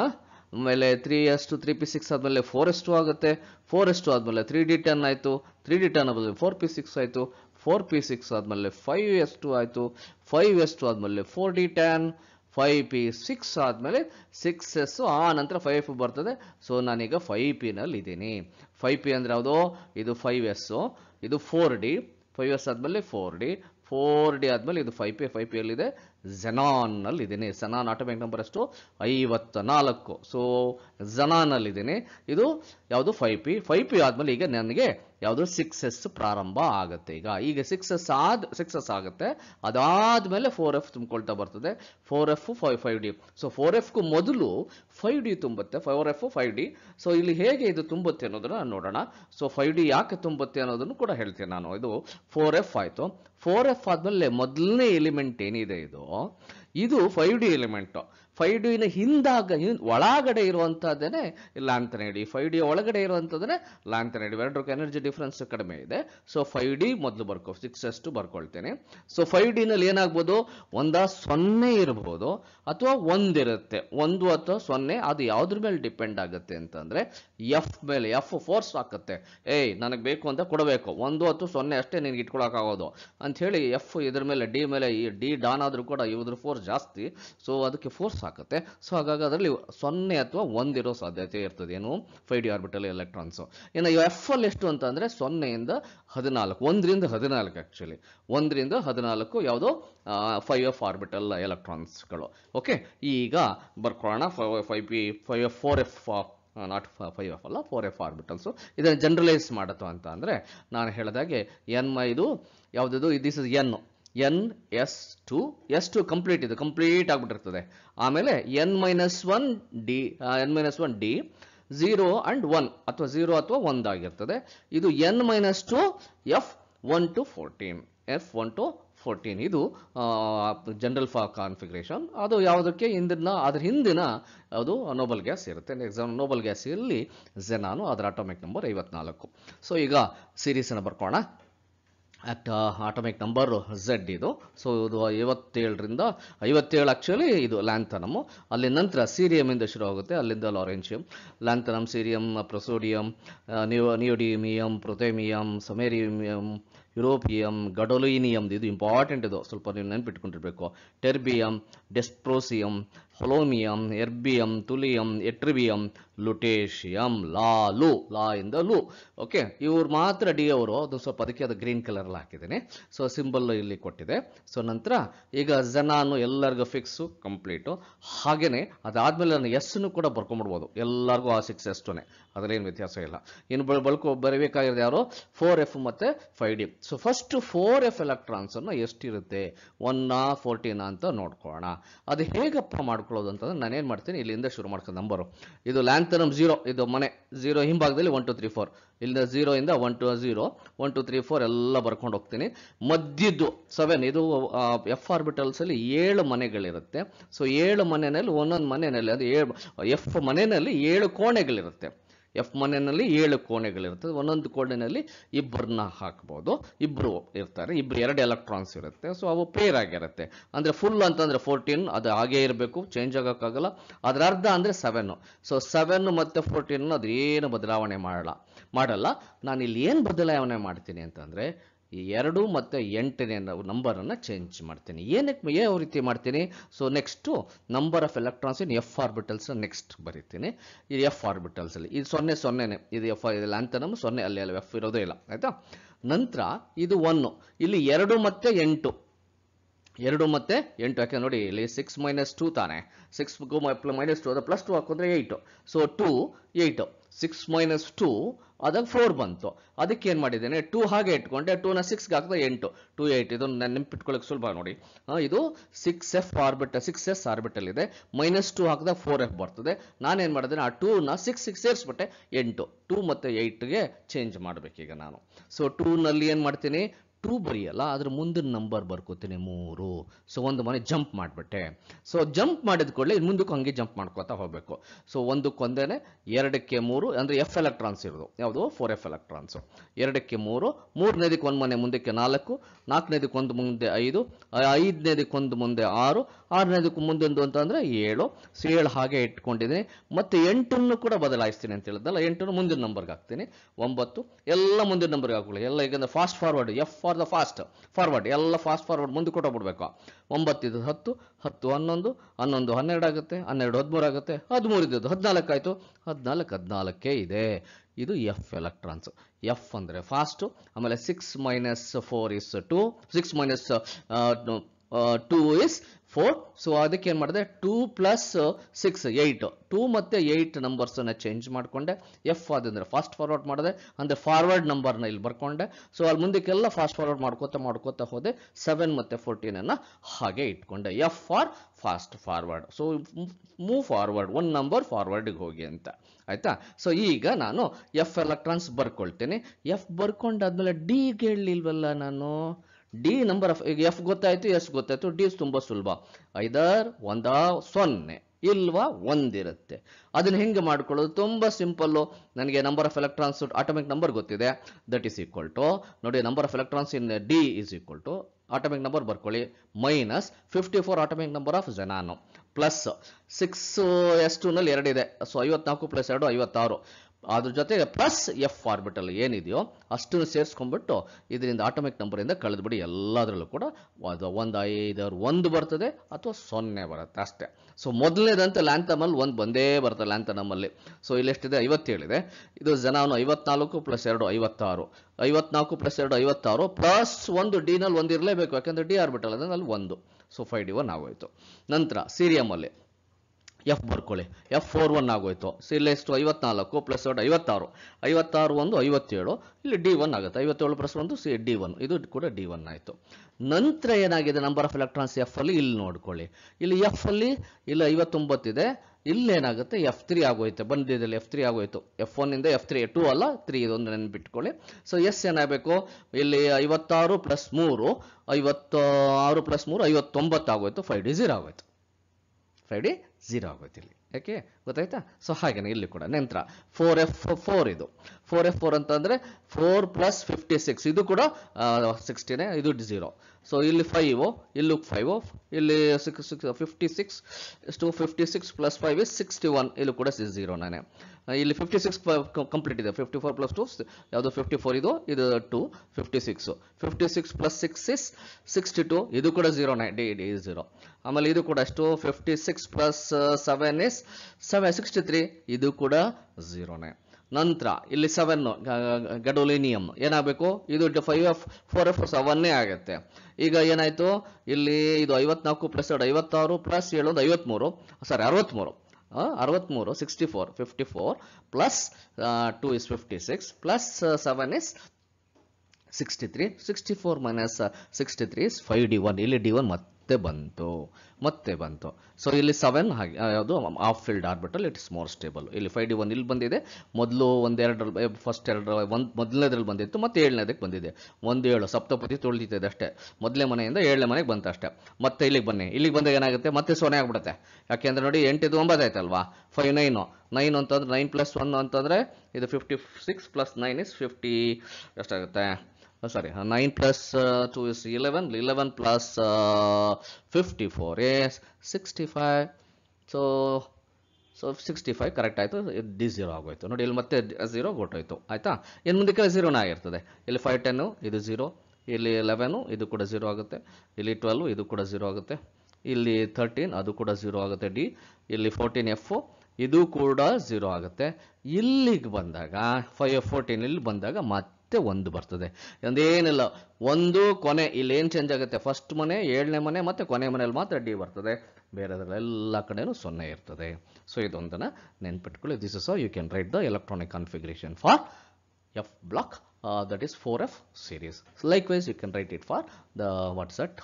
ಆಮೇಲೆ three S two three P six ಆದಮೇಲೆ ಫೋರ್ ಎಸ್ ಟು ಆಗುತ್ತೆ ಫೋರ್ ಎಸ್ ಟು ಆದಮೇಲೆ ತ್ರೀ ಡಿ ಟೆನ್ ಆಯಿತು three D ten ಆದಮೇಲೆ four P six ಆಯಿತು four P six ಆದಮೇಲೆ five S two ಆಯಿತು five S two ಆದಮೇಲೆ four D ten five P six ಆದಮೇಲೆ ಸಿಕ್ಸ್ ಎಸ್ಸು ಆ ನಂತರ ಫೈವ್ ಪಿ ಬರ್ತದೆ ಸೊ ನಾನೀಗ ಫೈ ಪಿನಲ್ಲಿ ಇದ್ದೀನಿ ಫೈವ್ ಪಿ ಅಂದರೆ ಯಾವುದು ಇದು ಫೈವ್ ಎಸ್ಸು ಇದು ಫೋರ್ ಡಿ ಫೈವ್ ಎಸ್ ಆದಮೇಲೆ ಫೋರ್ ಡಿ ಫೋರ್ ಡಿ ಆದಮೇಲೆ ಇದು ಫೈ ಪಿ ಫೈ ಪಿ ಎಲ್ಲಿದೆ ಝನಾನ್ನಲ್ಲಿ ಇದ್ದೀನಿ ಝೆನಾನ್ ಆಟೋಮ್ಯಾಕ್ ನಂಬರ್ ಎಷ್ಟು ಐವತ್ತ ನಾಲ್ಕು ಸೊ ಝನಾನಲ್ಲಿದ್ದೀನಿ ಇದು ಯಾವುದು ಫೈವ್ ಪಿ ಫೈ ಪಿ ಆದಮೇಲೆ ಈಗ ನನಗೆ ಯಾವುದು ಸಿಕ್ಸಸ್ ಪ್ರಾರಂಭ ಆಗುತ್ತೆ ಈಗ ಈಗ ಸಿಕ್ಸಸ್ ಆದ ಸಿಕ್ಸಸ್ ಆಗುತ್ತೆ ಮೇಲೆ ಫೋರ್ ಎಫ್ ತುಂಬಿಕೊಳ್ತಾ ಬರ್ತದೆ four F five five D so four ಎಫ್ಗೂ ಮೊದಲು ಫೈವ್ ಡಿ ತುಂಬುತ್ತೆ four F five D so ಇಲ್ಲಿ ಹೇಗೆ ಇದು ತುಂಬುತ್ತೆ ಅನ್ನೋದನ್ನ ನೋಡೋಣ ಸೊ ಫೈವ್ ಡಿ ಯಾಕೆ ತುಂಬುತ್ತೆ ಅನ್ನೋದನ್ನು ಕೂಡ ಹೇಳ್ತೀನಿ ನಾನು ಇದು ಫೋರ್ ಎಫ್ ಆಯಿತು ಫೋರ್ ಎಫ್ ಆದಮೇಲೆ ಮೊದಲನೇ ಎಲಿಮೆಂಟ್ ಏನಿದೆ ಇದು ಇದು ಫೈವ್ ಡಿ ಎಲಿಮೆಂಟು ಫೈವ್ ಡಿನ ಹಿಂದಾಗ ಒಳಗಡೆ ಇರುವಂಥದ್ದೇನೆ ಲ್ಯಾಂಥನೈಡಿ ಫೈವ್ ಡಿ ಒಳಗಡೆ ಇರುವಂಥದ್ದೇ ಲ್ಯಾಂಥನೈಡಿ ಎರಡಕ್ಕೆ ಎನರ್ಜಿ ಡಿಫ್ರೆನ್ಸ್ ಕಡಿಮೆ ಇದೆ ಸೊ ಫೈವ್ ಡಿ ಮೊದಲು ಬರ್ಕೊ ಸಿಕ್ಸ್ ಅಷ್ಟು ಬರ್ಕೊಳ್ತೇನೆ ಸೊ ಫೈವ್ ಡಿನಲ್ಲಿ ಏನಾಗ್ಬೋದು ಒಂದ ಸೊನ್ನೆ ಇರ್ಬೋದು ಅಥವಾ ಒಂದಿರುತ್ತೆ ಒಂದು ಅಥವಾ ಸೊನ್ನೆ ಅದು ಯಾವ್ದ್ರ ಮೇಲೆ ಡಿಪೆಂಡ್ ಆಗುತ್ತೆ ಅಂತಂದ್ರೆ ಎಫ್ ಮೇಲೆ ಎಫ್ ಫೋರ್ಸ್ ಹಾಕುತ್ತೆ ಏಯ್ ನನಗೆ ಬೇಕು ಅಂತ ಕೊಡಬೇಕು ಒಂದು ಅಥವಾ ಸೊನ್ನೆ ಅಷ್ಟೇ ನಿನ್ಗೆ ಇಟ್ಕೊಳಕಾಗೋದು ಅಂತ ಹೇಳಿ ಎಫ್ ಇದ್ರ ಮೇಲೆ ಡಿ ಮೇಲೆ ಈ ಡಿ ಡಾನ್ ಆದರೂ ಕೂಡ ಇವ್ರ ಫೋರ್ಸ್ ಜಾಸ್ತಿ ಸೊ ಅದಕ್ಕೆ ಫೋರ್ಸ್ ಸಾಕುತ್ತೆ ಸೊ ಹಾಗಾಗಿ ಅದರಲ್ಲಿ ಸೊನ್ನೆ ಅಥವಾ ಒಂದಿರೋ ಸಾಧ್ಯತೆ ಇರ್ತದೆ ಏನು ಫೈವ್ ಡಿ ಆರ್ಬಿಟಲ್ ಎಲೆಕ್ಟ್ರಾನ್ಸ್ ಇನ್ನು ಎಫ್ ಅಲ್ಲಿ ಎಷ್ಟು ಅಂತ ಅಂದರೆ ಸೊನ್ನೆಯಿಂದ ಹದಿನಾಲ್ಕು ಒಂದರಿಂದ ಹದಿನಾಲ್ಕು ಆ್ಯಕ್ಚುಲಿ ಒಂದರಿಂದ ಹದಿನಾಲ್ಕು ಯಾವುದು ಫೈವ್ ಎಫ್ ಆರ್ಬಿಟಲ್ ಎಲೆಕ್ಟ್ರಾನ್ಸ್ಗಳು ಓಕೆ ಈಗ ಬರ್ಕೊಳ್ಳೋಣ five five P five F four F not five F ಅಲ್ಲ ಫೋರ್ ಎಫ್ ಆರ್ಬಿಟಲ್ಸು ಇದನ್ನು ಜನರಲೈಸ್ ಮಾಡತ್ತು ಅಂತ ಅಂದರೆ ನಾನು ಹೇಳಿದಾಗೆ ಎನ್ ಇದು ಯಾವುದಿದು this is N N S two S two complete ಇದು ಕಂಪ್ಲೀಟ್ ಆಗಿಬಿಟ್ಟಿರ್ತದೆ ಆಮೇಲೆ N minus one D N minus one D zero and one ಅಥವಾ ಝೀರೋ ಅಥವಾ ಆಗಿರ್ತದೆ ಇದು N minus two F one to fourteen F one to fourteen ಇದು general for configuration ಅದು ಯಾವುದಕ್ಕೆ ಹಿಂದಿನ ಅದ್ರ ಹಿಂದಿನ ಅದು ನೋಬಲ್ ಗ್ಯಾಸ್ ಇರುತ್ತೆ ಎಕ್ಸಾಮ್ ನೋಬಲ್ ಗ್ಯಾಸ್ ಇಲ್ಲಿ ಜೆನಾನು ಅದರ ಅಟೋಮಿಕ್ ನಂಬರ್ ಐವತ್ನಾಲ್ಕು ಸೊ ಈಗ ಸೀರೀಸನ್ನು ಬರ್ಕೋಣ ಆ್ಯಕ್ಟ್ ಆಟೋಮಿಕ್ ನಂಬರ್ ಝೆಡ್ ಇದು ಸೊ ಇದು ಐವತ್ತೇಳರಿಂದ ಐವತ್ತೇಳು ಆ್ಯಕ್ಚುಲಿ ಇದು ಲ್ಯಾಂಥನಮು ಅಲ್ಲಿ ನಂತರ ಸೀರಿಯಮಿಂದ ಶುರು ಆಗುತ್ತೆ ಅಲ್ಲಿಂದ lawrencium lanthanum cerium praseodymium new neodymium promethium samarium europium gadolinium ಇದು ಇಂಪಾರ್ಟೆಂಟ್ ಇದು ಸ್ವಲ್ಪ ನೀವು ನೆನಪಿಟ್ಕೊಂಡಿರಬೇಕು ಟೆರ್ಬಿಯಂ ಡೆಸ್ಪ್ರೋಸಿಯಂ ಹೊಲೋಮಿಯಂ ಎರ್ಬಿಯಂ ತುಲಿಯಂ ಎಟ್ರಿಬಿಯಂ ಲುಟೇಶಿಯಂ ಲಾ ಲು ಲಾ ಇಂದ ಲು ಓಕೆ ಇವ್ರು ಮಾತ್ರ ಡಿ ಅವರು ಅದು ಸ್ವಲ್ಪ ಅದಕ್ಕೆ ಅದು ಗ್ರೀನ್ ಕಲರಲ್ಲಿ ಹಾಕಿದ್ದೀನಿ ಸೊ ಸಿಂಬಲ್ ಇಲ್ಲಿ ಕೊಟ್ಟಿದೆ ಸೊ ನಂತರ ಈಗ ಜನಾನು ಎಲ್ಲರಿಗೂ ಫಿಕ್ಸು ಕಂಪ್ಲೀಟು ಹಾಗೆಯೇ ಅದಾದಮೇಲೆ ನಾನು ಎಸ್ನು ಕೂಡ ಬರ್ಕೊಂಬಿಡ್ಬೋದು ಎಲ್ಲರಿಗೂ ಆ ಸಿಕ್ಸ್ ಎಸ್ಟುನೇ ಅದರಲ್ಲೇನು ವ್ಯತ್ಯಾಸ ಇಲ್ಲ ಇನ್ನು ಬಳಕು ಬರೀಬೇಕಾಗಿರೋದು ಯಾರು ಫೋರ್ ಎಫ್ ಮತ್ತು five D so first four F ಎಲೆಕ್ಟ್ರಾನ್ಸನ್ನು ಎಷ್ಟಿರುತ್ತೆ ಒನ್ನ ಫೋರ್ಟೀನ ಅಂತ ನೋಡ್ಕೊಳ್ಳೋಣ ಅದು ಹೇಗಪ್ಪ ಮಾಡ್ಬೋದು ಮಾಡ್ಕೊಳ್ಳೋದು ಅಂತಂದ್ರೆ ಏನು ಮಾಡ್ತೀನಿ ಇಲ್ಲಿಂದ ಶುರು ಮಾಡ್ಕೊಂಡು ನಂಬರು ಇದು ಲ್ಯಾಂಥನಮ್ ಜೀರೋ ಇದು ಮನೆ ಜೀರೋ ಹಿಂಭಾಗದಲ್ಲಿ ಒನ್ ಟು ತ್ರೀ ಫೋರ್ ಇಲ್ಲಿಂದ ಇಂದ one two zero one two three four ಎಲ್ಲ ಬರ್ಕೊಂಡು ಹೋಗ್ತೀನಿ ಮಧ್ಯದ್ದು ಸೆವೆನ್ ಇದು ಎಫ್ ಆರ್ಬಿಟಲ್ಸಲ್ಲಿ ಏಳು ಮನೆಗಳಿರುತ್ತೆ ಸೊ ಏಳು ಮನೆಯಲ್ಲಿ ಒಂದೊಂದು ಮನೆಯಲ್ಲಿ ಅದು ಏಳು ಎಫ್ ಮನೆಯಲ್ಲಿ ಏಳು ಕೋಣೆಗಳಿರುತ್ತೆ ಎಫ್ ಮನೆಯಲ್ಲಿ ಏಳು ಕೋಣೆಗಳಿರ್ತದೆ ಒಂದೊಂದು ಕೋಣೆಯಲ್ಲಿ ಇಬ್ಬರನ್ನ ಹಾಕ್ಬೋದು ಇಬ್ಬರು ಇರ್ತಾರೆ ಇಬ್ಬರು ಎರಡು ಎಲೆಕ್ಟ್ರಾನ್ಸ್ ಇರುತ್ತೆ ಸೊ ಅವು ಪೇರ್ ಆಗಿರುತ್ತೆ ಅಂದರೆ ಫುಲ್ ಅಂತಂದರೆ ಫೋರ್ಟೀನ್ ಅದು ಹಾಗೇ ಇರಬೇಕು ಚೇಂಜ್ ಆಗೋಕ್ಕಾಗಲ್ಲ ಅದರ ಅರ್ಧ ಅಂದರೆ ಸೆವೆನ್ನು ಸೊ ಸೆವೆನ್ನು ಮತ್ತು ಫೋರ್ಟೀನ್ ಅದೇನು ಬದಲಾವಣೆ ಮಾಡಲ್ಲ ಮಾಡಲ್ಲ ನಾನು ಇಲ್ಲಿ ಏನು ಬದಲಾವಣೆ ಮಾಡ್ತೀನಿ ಅಂತಂದರೆ ಈ ಎರಡು ಮತ್ತು ಎಂಟನೇ ನಂಬರನ್ನು ಚೇಂಜ್ ಮಾಡ್ತೀನಿ ಏನಕ್ಕೆ ಯಾವ ರೀತಿ ಮಾಡ್ತೀನಿ so next number of electrons in F ಆರ್ಬಿಟಲ್ಸ್ನ ನೆಕ್ಸ್ಟ್ ಬರೀತೀನಿ ಇದು ಎಫ್ ಆರ್ಬಿಟಲ್ಸಲ್ಲಿ ಇದು ಸೊನ್ನೆ ಸೊನ್ನೆನೇ ಇದು ಎಫ್ ಇದೆಲ್ಲ ಅಂತ ನಮ್ಮ ಸೊನ್ನೆ ಅಲ್ಲಿ ಅಲ್ಲಿ ಎಫ್ ಇರೋದೇ ಇಲ್ಲ ಆಯಿತಾ ನಂತರ ಇದು ಒನ್ನು ಇಲ್ಲಿ ಎರಡು ಮತ್ತು ಎಂಟು ಎರಡು ಮತ್ತು ಎಂಟು ಯಾಕೆ ನೋಡಿ ಇಲ್ಲಿ ಸಿಕ್ಸ್ ಮೈನಸ್ ಟೂ ತಾನೆ ಸಿಕ್ಸ್ ಮೈನಸ್ ಟು ಅದು ಪ್ಲಸ್ ಟು ಹಾಕಿದ್ರೆ eight so two eight six minus two ಅದಾಗ ಫೋರ್ ಬಂತು ಅದಕ್ಕೆ ಏನು ಮಾಡಿದ್ದೇನೆ ಟೂ ಹಾಗೆ ಇಟ್ಕೊಂಡೆ ಟೂನ ಸಿಕ್ಸ್ಗೆ ಹಾಕಿದ ಎಂಟು ಟು ಏಯ್ಟ್ ಇದನ್ನು ನಾನು ನೆನ್ಪಿಟ್ಕೊಳ್ಳೋಕೆ ಸುಲಭ ನೋಡಿ ಇದು six F orbit six S orbital minus two ಹಾಕಿದ ಫೋರ್ ಎಫ್ ಬರ್ತದೆ ನಾನೇನು ಮಾಡಿದ್ದೇನೆ ಆ ಟೂನ ಸಿಕ್ಸ್ ಸಿಕ್ಸ್ ಸೇರಿಸ್ಬಿಟ್ಟೆ ಎಂಟು ಟೂ ಮತ್ತು ಏಯ್ಟ್ಗೆ ಚೇಂಜ್ ಮಾಡಬೇಕೀಗ ನಾನು ಸೊ ಟೂನಲ್ಲಿ ಏನು ಮಾಡ್ತೀನಿ ಟೂ ಬರೆಯಲ್ಲ ಅದ್ರ ಮುಂದಿನ ನಂಬರ್ ಬರ್ಕೋತೀನಿ ಮೂರು ಸೊ ಒಂದು ಮನೆ ಜಂಪ್ ಮಾಡಿಬಿಟ್ಟೆ ಸೊ ಜಂಪ್ ಮಾಡಿದ ಕೂಡಲೇ ಮುಂದಕ್ಕೆ ಹಂಗೆ ಜಂಪ್ ಮಾಡ್ಕೋತಾ ಹೋಗಬೇಕು ಸೊ ಒಂದಕ್ಕೊಂದೇ ಎರಡಕ್ಕೆ ಮೂರು ಅಂದರೆ ಎಫ್ ಎಲೆಕ್ಟ್ರಾನ್ಸ್ ಇರೋದು ಯಾವುದು ಫೋರ್ ಎಫ್ ಎಲೆಕ್ಟ್ರಾನ್ಸು ಎರಡಕ್ಕೆ ಮೂರು ಮೂರನೇದಕ್ಕೆ ಒಂದು ಮನೆ ಮುಂದಕ್ಕೆ ನಾಲ್ಕು ನಾಲ್ಕನೇದಕ್ಕೆ ಒಂದು ಮುಂದೆ ಐದು ಐದನೇದಕ್ಕೆ ಒಂದು ಮುಂದೆ ಆರು ಆರನೇದಕ್ಕೂ ಮುಂದೊಂದು ಅಂತಂದರೆ ಏಳು ಸೊ ಏಳು ಹಾಗೆ ಇಟ್ಕೊಂಡಿದ್ದೀನಿ ಮತ್ತು ಎಂಟನ್ನು ಕೂಡ ಬದಲಾಯಿಸ್ತೀನಿ ಅಂತ ಹೇಳಿದ್ದಲ್ಲ ಎಂಟನ್ನು ಮುಂದಿನ ನಂಬರ್ಗೆ ಹಾಕ್ತೀನಿ ಒಂಬತ್ತು ಎಲ್ಲ ಮುಂದಿನ ನಂಬರ್ಗೆ ಹಾಕೊಳ್ಳಿ ಎಲ್ಲ ಈಗಂದರೆ fast forward F for the fast forward ಎಲ್ಲ ಫಾಸ್ಟ್ ಫಾರ್ವರ್ಡ್ ಮುಂದೆ ಕೊಟ್ಟೋಗ್ಬಿಡ್ಬೇಕು ಒಂಬತ್ತಿದ್ದು ಹತ್ತು ಹತ್ತು ಹನ್ನೊಂದು ಹನ್ನೊಂದು ಹನ್ನೆರಡು ಆಗುತ್ತೆ ಹನ್ನೆರಡು ಹದಿಮೂರು ಆಗುತ್ತೆ ಹದಿಮೂರಿದ್ದು ಹದಿನಾಲ್ಕು ಆಯಿತು ಹದಿನಾಲ್ಕು ಹದಿನಾಲ್ಕೇ ಇದೆ ಇದು ಎಫ್ ಎಲೆಕ್ಟ್ರಾನ್ಸ್ ಎಫ್ ಅಂದರೆ ಫಾಸ್ಟು ಆಮೇಲೆ six minus four is two six minus two is four so ಅದಕ್ಕೆ ಏನು ಮಾಡಿದೆ two plus six eight two ಮತ್ತು ಏಯ್ಟ್ ನಂಬರ್ಸನ್ನು ಚೇಂಜ್ ಮಾಡಿಕೊಂಡೆ ಎಫ್ ಅದಂದರೆ ಫಾಸ್ಟ್ ಫಾರ್ವರ್ಡ್ ಮಾಡಿದೆ ಅಂದರೆ ಫಾರ್ವರ್ಡ್ ನಂಬರ್ನ ಇಲ್ಲಿ ಬರ್ಕೊಂಡೆ ಸೊ ಅಲ್ಲಿ ಮುಂದಕ್ಕೆಲ್ಲ ಫಾಸ್ಟ್ ಫಾರ್ವರ್ಡ್ ಮಾಡ್ಕೋತಾ ಮಾಡ್ಕೋತಾ ಹೋದೆ ಸೆವೆನ್ ಮತ್ತು ಫೋರ್ಟೀನನ್ನು ಹಾಗೆ ಇಟ್ಕೊಂಡೆ F for fast forward so move forward one number ಫಾರ್ವರ್ಡಿಗೆ ಹೋಗಿ ಅಂತ ಆಯಿತಾ ಸೊ ಈಗ ನಾನು ಎಫ್ ಎಲೆಕ್ಟ್ರಾನ್ಸ್ ಬರ್ಕೊಳ್ತೀನಿ ಎಫ್ ಬರ್ಕೊಂಡಾದ್ಮೇಲೆ ಡಿ ಕೇಳಲಿಲ್ವಲ್ಲ ನಾನು ಡಿ ನಂಬರ್ ಆಫ್ ಈಗ ಎಫ್ ಗೊತ್ತಾಯ್ತು ಎಸ್ ಗೊತ್ತಾಯ್ತು ಡಿ ತುಂಬಾ ಸುಲಭ ಐದರ್ ಒಂದ ಸೊನ್ನೆ ಇಲ್ವಾ ಒಂದಿರುತ್ತೆ ಅದನ್ನ ಹೆಂಗೆ ಮಾಡ್ಕೊಳ್ಳೋದು ತುಂಬಾ ಸಿಂಪಲ್ಲು ನನಗೆ number of electrons atomic number ಗೊತ್ತಿದೆ ದಟ್ ಇಸ್ ಈಕ್ವಲ್ ಟು ನೋಡಿ number of electrons in D is equal to atomic number ಬರ್ಕೊಳ್ಳಿ minus fifty four atomic number of xenon plus six S ಟೂನಲ್ಲಿ ಎರಡಿದೆ ಸೊ ಐವತ್ನಾಲ್ಕು plus ಎರಡು ಐವತ್ತಾರು ಅದ್ರ ಜೊತೆಗೆ ಪ್ಲಸ್ ಎಫ್ ಆರ್ಬಿಟಲ್ ಏನಿದೆಯೋ ಅಷ್ಟನ್ನು ಸೇರಿಸ್ಕೊಂಡ್ಬಿಟ್ಟು ಇದರಿಂದ ಆಟೋಮಿಕ್ ನಂಬರಿಂದ ಕಳೆದ್ಬಿಡಿ ಎಲ್ಲದರಲ್ಲೂ ಕೂಡ ಅದು ಒಂದು ಐದಾರು ಒಂದು ಬರ್ತದೆ ಅಥವಾ ಸೊನ್ನೆ ಬರುತ್ತೆ ಅಷ್ಟೇ ಸೊ ಮೊದಲನೇದಂತೆ ಲ್ಯಾಂಥಮಲ್ಲಿ ಒಂದು ಬಂದೇ ಬರುತ್ತೆ ಲ್ಯಾಂಥಮಲ್ಲಿ ಸೊ ಎಷ್ಟಿದೆ ಐವತ್ತೇಳಿದೆ ಇದು ಜನಾನು ಐವತ್ನಾಲ್ಕು ಪ್ಲಸ್ ಎರಡು ಐವತ್ತಾರು ಐವತ್ನಾಲ್ಕು ಪ್ಲಸ್ ಎರಡು ಐವತ್ತಾರು ಪ್ಲಸ್ ಒಂದು ಡಿನಲ್ಲಿ ಒಂದು ಇರಲೇಬೇಕು ಯಾಕೆಂದರೆ ಡಿ ಆರ್ಬಿಟಲ್ ಅದರಲ್ಲಿ ಒಂದು ಸೊ ಫೈವ್ ಡಿ ಒನ್ ಆಗೋಯಿತು ನಂತರ ಸೀರಿಯಮಲ್ಲಿ ಎಫ್ ಬರ್ಕೊಳ್ಳಿ ಎಫ್ ಫೋರ್ ಒನ್ ಆಗೋಯ್ತು ಇಲ್ಲಿ ಎಷ್ಟು ಐವತ್ನಾಲ್ಕು ಪ್ಲಸ್ ಎರಡು ಐವತ್ತಾರು ಐವತ್ತಾರು ಒಂದು ಐವತ್ತೇಳು ಇಲ್ಲಿ ಡಿ ಒನ್ ಆಗುತ್ತೆ ಐವತ್ತೇಳು ಪ್ಲಸ್ ಒಂದು ಸಿ ಡಿ ಒನ್ ಇದು ಕೂಡ ಡಿ ಒನ್ ಆಯಿತು ನಂತರ ಏನಾಗಿದೆ ನಂಬರ್ ಆಫ್ ಎಲೆಕ್ಟ್ರಾನ್ಸ್ ಎಫ್ ಅಲ್ಲಿ ಇಲ್ಲಿ ನೋಡ್ಕೊಳ್ಳಿ ಇಲ್ಲಿ ಎಫ್ ಅಲ್ಲಿ ಇಲ್ಲಿ ಐವತ್ತೊಂಬತ್ತಿದೆ ಇಲ್ಲೇನಾಗುತ್ತೆ ಎಫ್ ತ್ರೀ ಆಗೋಯ್ತು ಬಂದಿದ್ದಲ್ಲಿ ಎಫ್ ತ್ರೀ ಆಗೋಯ್ತು ಎಫ್ ಒನ್ನಿಂದ ಎಫ್ ತ್ರೀ ಟೂ ಅಲ್ಲ ತ್ರೀ ಇದೊಂದು ನೆನ್ಪಿಟ್ಕೊಳ್ಳಿ ಸೊ ಎಸ್ ಏನಾಗಬೇಕು ಇಲ್ಲಿ ಐವತ್ತಾರು ಪ್ಲಸ್ ಮೂರು ಐವತ್ತಾರು ಪ್ಲಸ್ ಮೂರು ಐವತ್ತೊಂಬತ್ತು ಆಗೋಯ್ತು ಫೈವ್ ಡಿ ಜೀರೋ ಆಗೋಯ್ತು ಐಡಿ ಜೀರೋ ಆಗೋಯ್ತು ಇಲ್ಲಿ ಯಾಕೆ ಗೊತ್ತಾಯ್ತಾ ಸೊ ಹಾಗೇನೆ ಇಲ್ಲಿ ಕೂಡ ನಂತರ ಫೋರ್ ಎಫ್ ಫೋರ್ ಇದು ಫೋರ್ ಎಫ್ ಫೋರ್ ಅಂದ್ರೆ ಫೋರ್ ಪ್ಲಸ್ ಫಿಫ್ಟಿ ಸಿಕ್ಸ್ ಇದು ಕೂಡ ಸಿಕ್ಸ್ಟಿನೇ ಇದು ಜೀರೋ ಸೊ ಇಲ್ಲಿ ಫೈವ್ ಇಲ್ಲೂ ಫೈವ್ ಇಲ್ಲಿ six six fifty six two fifty six plus five is sixty one ಇಲ್ಲೂ ಕೂಡ ಸಿಕ್ಸ್ ಝೀರೋ ನಾನೇ ಇಲ್ಲಿ ಫಿಫ್ಟಿ ಸಿಕ್ಸ್ ಕಂಪ್ಲೀಟ್ ಇದೆ ಫಿಫ್ಟಿ ಫೋರ್ ಪ್ಲಸ್ ಟು ಯಾವುದು ಫಿಫ್ಟಿ ಫೋರ್ ಇದು ಇದು two fifty six fifty six plus six is sixty two ಇದು ಕೂಡ ಝೀರೋ ನೈ ಡಿ ಡಿ ಝೀರೋ ಆಮೇಲೆ ಇದು ಕೂಡ ಅಷ್ಟು fifty six plus seven is seven sixty three ಇದು ಕೂಡ ನೈನ್ ನಂತರ ಇಲ್ಲಿ ಸೆವೆನ್ ಗಡೋಲಿನಿಯಂ ಏನಾಗಬೇಕು ಇದು ಫೈವ್ ಎಫ್ ಫೋರ್ ಎಫ್ ಸೆವೆನ್ನೇ ಆಗುತ್ತೆ ಈಗ ಏನಾಯ್ತು ಇಲ್ಲಿ ಇದು ಐವತ್ನಾಲ್ಕು ಪ್ಲಸ್ ಎರಡು ಐವತ್ತಾರು ಪ್ಲಸ್ ಏಳು ಒಂದು ಐವತ್ಮೂರು ಸಾರಿ ಅರವತ್ತ್ಮೂರು ಅರವತ್ತ್ಮೂರು sixty four fifty four plus two is fifty six plus seven is sixty three sixty four minus sixty three is five D one ಇಲ್ಲಿ ಡಿ ಒನ್ ಮತ್ತೆ ಮತ್ತೆ ಬಂತು ಮತ್ತೆ ಬಂತು ಸೊ ಇಲ್ಲಿ ಸೆವೆನ್ ಹಾಗೆ ಯಾವುದು of field orbital it's more stable ಇಲ್ಲಿ ಫೈ ಡಿ ಒನ್ ಇಲ್ಲಿ ಬಂದಿದೆ ಮೊದಲು ಒಂದೆರಡು ಫಸ್ಟ್ ಎರಡು ಒಂದು ಮೊದಲನೇದ್ರಲ್ಲಿ ಬಂದಿತ್ತು ಮತ್ತು ಏಳನೇದಕ್ಕೆ ಬಂದಿದೆ ಒಂದು ಏಳು ಸಪ್ತಪತಿ ತುಳಿತಿದೆ ಅಷ್ಟೇ ಮೊದಲೇ ಮನೆಯಿಂದ ಏಳನೇ ಮನೆಗೆ ಬಂತು ಅಷ್ಟೇ ಮತ್ತೆ ಇಲ್ಲಿಗೆ ಬನ್ನಿ ಇಲ್ಲಿಗೆ ಬಂದಾಗ ಏನಾಗುತ್ತೆ ಮತ್ತೆ ಸೊನೆ ಆಗ್ಬಿಡುತ್ತೆ ಯಾಕೆಂದ್ರೆ ನೋಡಿ ಎಂಟಿದ್ದು ಒಂಬತ್ತು ಆಯ್ತಲ್ವಾ ಫೈವ್ ನೈನು ನೈನು ಅಂತಂದರೆ ನೈನ್ ಪ್ಲಸ್ ಒನ್ ಅಂತಂದರೆ ಇದು fifty six plus nine is fifty ಎಷ್ಟಾಗುತ್ತೆ sorry nine plus two is eleven eleven plus fifty four a sixty 65 so so sixty five correct ಆಯಿತು ಡಿ ಜೀರೋ ಆಗೋಯ್ತು ನೋಡಿ ಇಲ್ಲಿ ಮತ್ತೆ zero ಗೊಟ್ಟೋಯ್ತು ಆಯಿತಾ ಇನ್ನು ಮುಂದಕ್ಕೆ ಝೀರೋನೇ ಆಗಿರ್ತದೆ ಇಲ್ಲಿ ಫೈವ್ ಟೆನ್ನು ಇದು ಝೀರೋ ಇಲ್ಲಿ ಲೆವೆನು ಇದು ಕೂಡ ಝೀರೋ ಆಗುತ್ತೆ ಇಲ್ಲಿ ಟ್ವೆಲ್ವ್ ಇದು ಕೂಡ ಝೀರೋ ಆಗುತ್ತೆ ಇಲ್ಲಿ ತರ್ಟೀನ್ ಅದು ಕೂಡ ಝೀರೋ ಆಗುತ್ತೆ ಡಿ ಇಲ್ಲಿ ಫೋರ್ಟೀನ್ ಎಫು ಇದು ಕೂಡ ಝೀರೋ ಆಗುತ್ತೆ ಇಲ್ಲಿಗೆ ಬಂದಾಗ ಫೈವ್ ಫೋರ್ಟೀನ್ ಇಲ್ಲಿ ಬಂದಾಗ ಮತ್ತೆ ಒಂದು ಬರ್ತದೆ ಒಂದೇನಿಲ್ಲ ಒಂದು ಕೊನೆ ಇಲ್ಲಿ ಏನು ಚೇಂಜ್ ಆಗುತ್ತೆ ಫಸ್ಟ್ ಮನೆ ಏಳನೇ ಮನೆ ಮತ್ತೆ ಕೊನೆ ಮನೆಯಲ್ಲಿ ಮಾತ್ರ ಡಿ ಬರ್ತದೆ ಬೇರೆ ಎಲ್ಲ ಕಡೆಯೂ ಸೊನ್ನೆ ಇರ್ತದೆ ಸೊ ಇದೊಂದನ್ನು ನೆನ್ಪಿಟ್ಕೊಳ್ಳಿ this is you can write the electronic configuration for F block that is four F series likewise you can write it for the what's that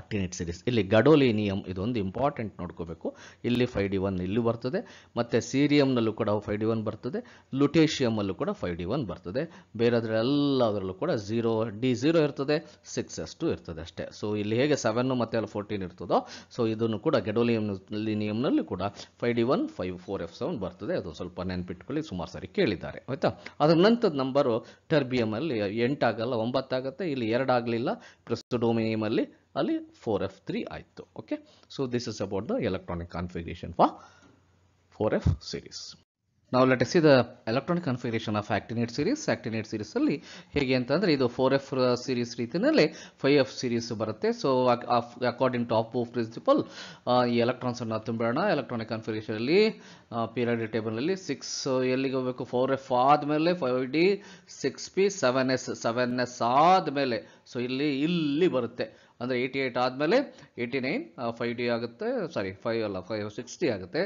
actinide series ಇಲ್ಲಿ ಗಡೋಲಿನಿಯಮ್ ಇದೊಂದು ಇಂಪಾರ್ಟೆಂಟ್ ನೋಡ್ಕೋಬೇಕು ಇಲ್ಲಿ ಫೈ ಡಿ ಒನ್ ಇಲ್ಲಿ ಬರ್ತದೆ ಮತ್ತು ಸೀರಿಯಂನಲ್ಲೂ ಕೂಡ five D one ಬರ್ತದೆ ಲುಟೇಷಿಯಮಲ್ಲೂ ಕೂಡ ಫೈ ಡಿ ಒನ್ ಬರ್ತದೆ ಬೇರೆದ್ರೆಲ್ಲದರಲ್ಲೂ ಕೂಡ ಝೀರೋ ಡಿ ಝೀರೋ ಇರ್ತದೆ ಸಿಕ್ಸ್ ಎಸ್ ಟು ಇರ್ತದೆ ಅಷ್ಟೇ ಸೊ ಇಲ್ಲಿ ಹೇಗೆ ಸೆವೆನ್ನು ಮತ್ತು ಅಲ್ಲಿ ಫೋರ್ಟೀನ್ ಇರ್ತದೋ ಸೊ ಇದನ್ನು ಕೂಡ ಗೆಡೋಲಿಯಂ ಲಿನಿಯಂನಲ್ಲಿ ಕೂಡ five D one five four F seven ಬರ್ತದೆ ಅದು ಸ್ವಲ್ಪ ನೆನಪಿಟ್ಕೊಳ್ಳಿ ಸುಮಾರು ಸಾರಿ ಕೇಳಿದ್ದಾರೆ ಆಯಿತಾ ಅದರ ನಂತರದ ನಂಬರು ಟರ್ಬಿಯಮಲ್ಲಿ ಎಂಟಾಗಲ್ಲ ಒಂಬತ್ತಾಗುತ್ತೆ ಇಲ್ಲಿ ಎರಡಾಗಲಿಲ್ಲ ಪ್ರೆಸ್ಟುಡೋಮಿನಿಯಮಲ್ಲಿ ಅಲ್ಲಿ ಫೋರ್ ಎಫ್ ತ್ರೀ ಆಯಿತು okay so this is about the electronic configuration for four F series ನಾವು let's see the electronic configuration of actinide series actinide ಸೀರೀಸಲ್ಲಿ ಹೇಗೆ ಅಂತಂದರೆ ಇದು ಫೋರ್ ಎಫ್ ಸೀರೀಸ್ ರೀತಿಯಲ್ಲಿ ಫೈವ್ ಎಫ್ ಸೀರೀಸ್ ಬರುತ್ತೆ so according to aufbau principle ಈ ಎಲೆಕ್ಟ್ರಾನ್ಸನ್ನು ತುಂಬಿಡೋಣ ಎಲೆಕ್ಟ್ರಾನಿಕ್ ಅಲ್ಲಿ ಪೀರಿಯಡ್ ಟೇಬಲಲ್ಲಿ ಸಿಕ್ಸ್ ಎಲ್ಲಿಗೆ ಹೋಗಬೇಕು ಫೋರ್ ಎಫ್ ಆದಮೇಲೆ five D six P seven S seven S ಆದಮೇಲೆ ಸೊ ಇಲ್ಲಿ ಇಲ್ಲಿ ಬರುತ್ತೆ ಅಂದರೆ ಏಯ್ಟಿ ಏಯ್ಟ್ ಆದಮೇಲೆ ಏಯ್ಟಿ ನೈನ್ ಫೈವ್ ಡಿ ಆಗುತ್ತೆ ಸಾರಿ ಫೈವ್ ಅಲ್ಲ ಫೈವ್ ಸಿಕ್ಸ್ಟಿ ಆಗುತ್ತೆ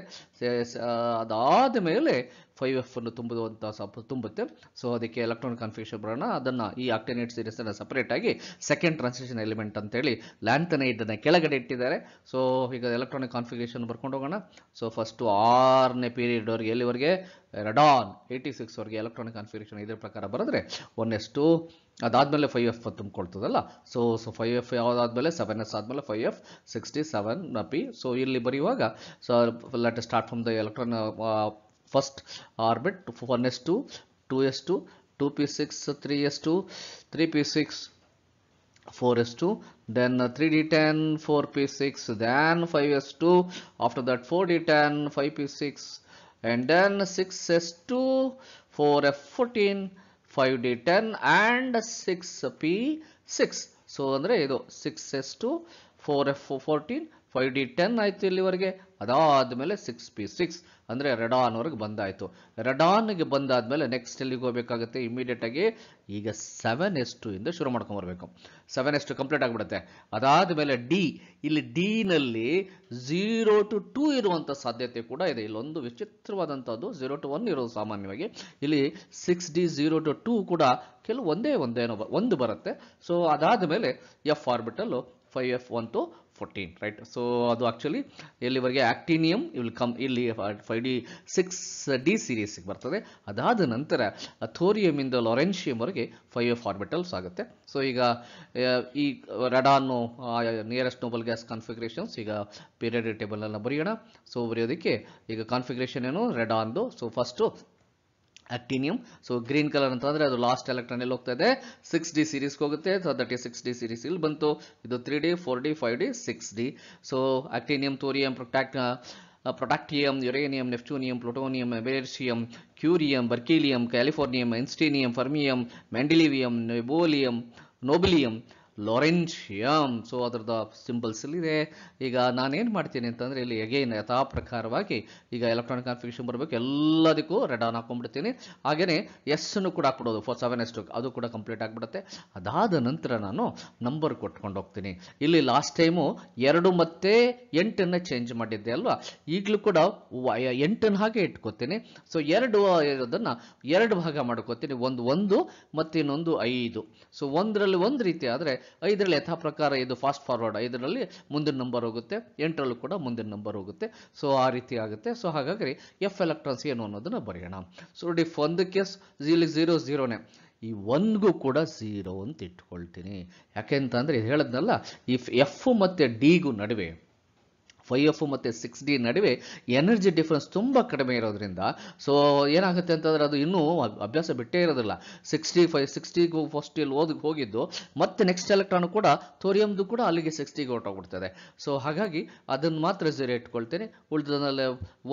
ಅದಾದ ಮೇಲೆ ಫೈವ್ ಎಫ್ ಅನ್ನು ತುಂಬುವಂತಹ ತುಂಬುತ್ತೆ ಸೊ ಅದಕ್ಕೆ ಎಲೆಕ್ಟ್ರಾನಿಕ್ ಕಾನ್ಫಿಗೇಷನ್ ಬರೋಣ ಅದನ್ನು ಈ ಆಕ್ಟೇನೇಟ್ ಸೀರೀಸನ್ನು ಸಪ್ರೇಟಾಗಿ ಸೆಕೆಂಡ್ ಟ್ರಾನ್ಸಿಷನ್ ಎಲಿಮೆಂಟ್ ಅಂತೇಳಿ ಲ್ಯಾಂತನೇ ಇದನ್ನು ಕೆಳಗಡೆ ಇಟ್ಟಿದ್ದಾರೆ ಸೊ ಈಗ ಎಲೆಕ್ಟ್ರಾನಿಕ್ ಕಾನ್ಫಿಗೇಷನ್ ಬರ್ಕೊಂಡು ಹೋಗೋಣ ಸೊ ಫಸ್ಟು ಆರನೇ ಪೀರಿಯಡ್ವರೆಗೆ ಎಲ್ಲಿವರೆಗೆ ರಡಾನ್ ಏಯ್ಟಿ ಸಿಕ್ಸ್ವರೆಗೆ ಎಲೆಕ್ಟ್ರಾನಿಕ್ ಕಾನ್ಫಿಗೇಷನ್ ಇದ್ರ ಪ್ರಕಾರ ಬರೆದ್ರೆ ಒನ್ ಎಸ್ ಟು ಅದಾದಮೇಲೆ ಫೈವ್ ಎಫ್ ತುಂಬಿಕೊಳ್ತದಲ್ಲ ಸೊ ಸೊ ಫೈವ್ ಎಫ್ ಯಾವುದಾದ್ಮೇಲೆ ಸೆವೆನ್ ಎಸ್ ಆದಮೇಲೆ five F sixty seven P so ಇಲ್ಲಿ ಬರೆಯುವಾಗ so let start from the electron first orbit for s2 2s2 2p6 3s2 3p6 4s2 then 3d10 4p6 then 5s2 after that 4d10 5p6 and then 6s2 4f14 5d10 and 6p6 so andre idu 6s2 4f14 five D ten ಆಯಿತು ಇಲ್ಲಿವರೆಗೆ ಅದಾದ ಮೇಲೆ six P six ಅಂದರೆ ರೆಡಾನ್ವರೆಗೆ ಬಂದಾಯಿತು ರೆಡಾನ್ಗೆ ಬಂದಾದಮೇಲೆ next ಎಲ್ಲಿಗೆ ಹೋಗಬೇಕಾಗುತ್ತೆ ಇಮಿಡಿಯೇಟಾಗಿ ಈಗ seven S ಇಂದ ಶುರು ಮಾಡ್ಕೊಂಬರ್ಬೇಕು ಸೆವೆನ್ ಎಸ್ ಟು ಕಂಪ್ಲೀಟ್ ಆಗಿಬಿಡುತ್ತೆ ಅದಾದ ಮೇಲೆ ಡಿ ಇಲ್ಲಿ ಡಿನಲ್ಲಿ ಝೀರೋ ಟು ಟೂ ಇರುವಂಥ ಸಾಧ್ಯತೆ ಕೂಡ ಇದೆ ಇಲ್ಲೊಂದು ವಿಚಿತ್ರವಾದಂಥದ್ದು ಝೀರೋ ಟು ಒನ್ ಇರೋದು ಸಾಮಾನ್ಯವಾಗಿ ಇಲ್ಲಿ six D zero to two ಕೂಡ ಕೆಲವು ಒಂದೇ ಒಂದೇನೋ ಒಂದು ಬರುತ್ತೆ ಸೊ ಅದಾದ ಮೇಲೆ F orbital five F one to fourteen right so ಅದು ಆ್ಯಕ್ಚುಲಿ ಇಲ್ಲಿವರೆಗೆ ಆಕ್ಟೀನಿಯಮ್ ವಿಲ್ ಕಮ್ ಇಲ್ಲಿ ಫೈವ್ ಡಿ ಸಿಕ್ಸ್ ಡಿ ಸೀರೀಸಿಗೆ ಬರ್ತದೆ ಅದಾದ ನಂತರ ಥೋರಿಯಮಿಂದ ಲೊರೆನ್ಶಿಯಮ್ವರೆಗೆ ಫೈವ್ ಎಫ್ ಆರ್ಬಿಟಲ್ಸ್ ಆಗುತ್ತೆ ಸೊ ಈಗ ಈ radon nearest noble gas configurations ಈಗ ಪೀರಿಯಡ್ ಟೇಬಲ್ನ ಬರೆಯೋಣ ಸೊ ಬರೆಯೋದಕ್ಕೆ ಈಗ ಕಾನ್ಫಿಗ್ರೇಷನ್ ಏನು ರೆಡಾನ್ದು so first actinium so green colour ಅಂತಂದರೆ ಅದು ಲಾಸ್ಟ್ ಎಲೆಕ್ಟ್ರಾನ್ ಎಲ್ಲಿ ಹೋಗ್ತಾ ಇದೆ ಸಿಕ್ಸ್ ಡಿ ಸೀರೀಸ್ಗೆ ಹೋಗುತ್ತೆ so thirty six D series ಇಲ್ಲಿ ಬಂತು ಇದು three D four D five D six D so actinium thorium protact protactinium uranium neptunium plutonium americium curium berkelium californium einsteinium fermium mendelevium nobelium nobelium lawrencium so ಅದರದ symbols ಇದೆ ಈಗ ನಾನೇನು ಮಾಡ್ತೀನಿ ಅಂತಂದರೆ ಇಲ್ಲಿ ಎಗೈನ್ ಯಥಾ ಪ್ರಕಾರವಾಗಿ ಈಗ ಎಲೆಕ್ಟ್ರಾನಿಕ್ ಕಾನ್ಫಿಗೇಷನ್ ಬರಬೇಕು ಎಲ್ಲದಕ್ಕೂ ರೆಡ್ ಆನ್ ಹಾಕೊಂಡ್ಬಿಡ್ತೀನಿ ಹಾಗೆಯೇ ಎಸ್ಸನ್ನು ಕೂಡ ಹಾಕ್ಬಿಡೋದು ಫೋರ್ ಸೆವೆನ್ ಎಸ್ ಟು ಅದು ಕೂಡ ಕಂಪ್ಲೀಟ್ ಆಗಿಬಿಡುತ್ತೆ ಅದಾದ ನಂತರ ನಾನು ನಂಬರ್ ಕೊಟ್ಕೊಂಡು ಹೋಗ್ತೀನಿ ಇಲ್ಲಿ ಲಾಸ್ಟ್ ಟೈಮು ಎರಡು ಮತ್ತು ಎಂಟನ್ನು ಚೇಂಜ್ ಮಾಡಿದ್ದೆ ಅಲ್ವಾ ಈಗಲೂ ಕೂಡ ಎಂಟನ್ನು ಹಾಗೆ ಇಟ್ಕೋತೀನಿ ಸೊ ಎರಡು ಇರೋದನ್ನು ಎರಡು ಭಾಗ ಮಾಡ್ಕೋತೀನಿ ಒಂದು ಒಂದು ಮತ್ತು ಇನ್ನೊಂದು ಐದು ಸೊ ಒಂದರಲ್ಲಿ ಒಂದು ರೀತಿ ಆದರೆ ಐದರಲ್ಲಿ ಯಥಾ ಪ್ರಕಾರ ಇದು ಫಾಸ್ಟ್ ಫಾರ್ವರ್ಡ್ ಐದರಲ್ಲಿ ಮುಂದಿನ ನಂಬರ್ ಹೋಗುತ್ತೆ ಎಂಟರಲ್ಲೂ ಕೂಡ ಮುಂದಿನ ನಂಬರ್ ಹೋಗುತ್ತೆ ಸೊ ಆ ರೀತಿ ಆಗುತ್ತೆ ಸೊ ಹಾಗಾಗಿ ಎಫ್ ಎಲೆಕ್ಟ್ರಾನ್ಸ್ ಏನು ಅನ್ನೋದನ್ನು ಬರೆಯೋಣ ಸೊ ನೋಡಿ ಕೇಸ್ ಇಲ್ಲಿ ಝೀರೋ ಝೀರೋನೇ ಈ ಒನ್ಗೂ ಕೂಡ ಝೀರೋ ಅಂತ ಇಟ್ಕೊಳ್ತೀನಿ ಯಾಕೆಂತಂದರೆ ಇದು ಹೇಳಿದ್ನಲ್ಲ ಈ ಎಫ್ ಮತ್ತು ಡಿಗೂ ನಡುವೆ ಫೈವ್ ಎಫ್ ಮತ್ತು ಸಿಕ್ಸ್ ಡಿ ನಡುವೆ ಎನರ್ಜಿ ಡಿಫ್ರೆನ್ಸ್ ತುಂಬ ಕಡಿಮೆ ಇರೋದ್ರಿಂದ ಸೊ ಏನಾಗುತ್ತೆ ಅಂತಂದರೆ ಅದು ಇನ್ನೂ ಅಭ್ಯಾಸ ಬಿಟ್ಟೇ ಇರೋದಿಲ್ಲ ಸಿಕ್ಸ್ಟಿ ಫೈವ್ ಸಿಕ್ಸ್ಟಿಗೂ ಇಲ್ಲಿ ಓದಕ್ಕೆ ಹೋಗಿದ್ದು ಮತ್ತೆ ನೆಕ್ಸ್ಟ್ ಎಲೆಕ್ಟ್ರಾನು ಕೂಡ ಥೋರಿಯಮ್ದು ಕೂಡ ಅಲ್ಲಿಗೆ ಸಿಕ್ಸ್ಟಿಗೆ ಹೊರಟೋಗ್ಬಿಡ್ತದೆ ಸೊ ಹಾಗಾಗಿ ಅದನ್ನು ಮಾತ್ರ ಝೀರೋ ಇಟ್ಕೊಳ್ತೇನೆ ಉಳಿದದನ್ನೆಲ್ಲ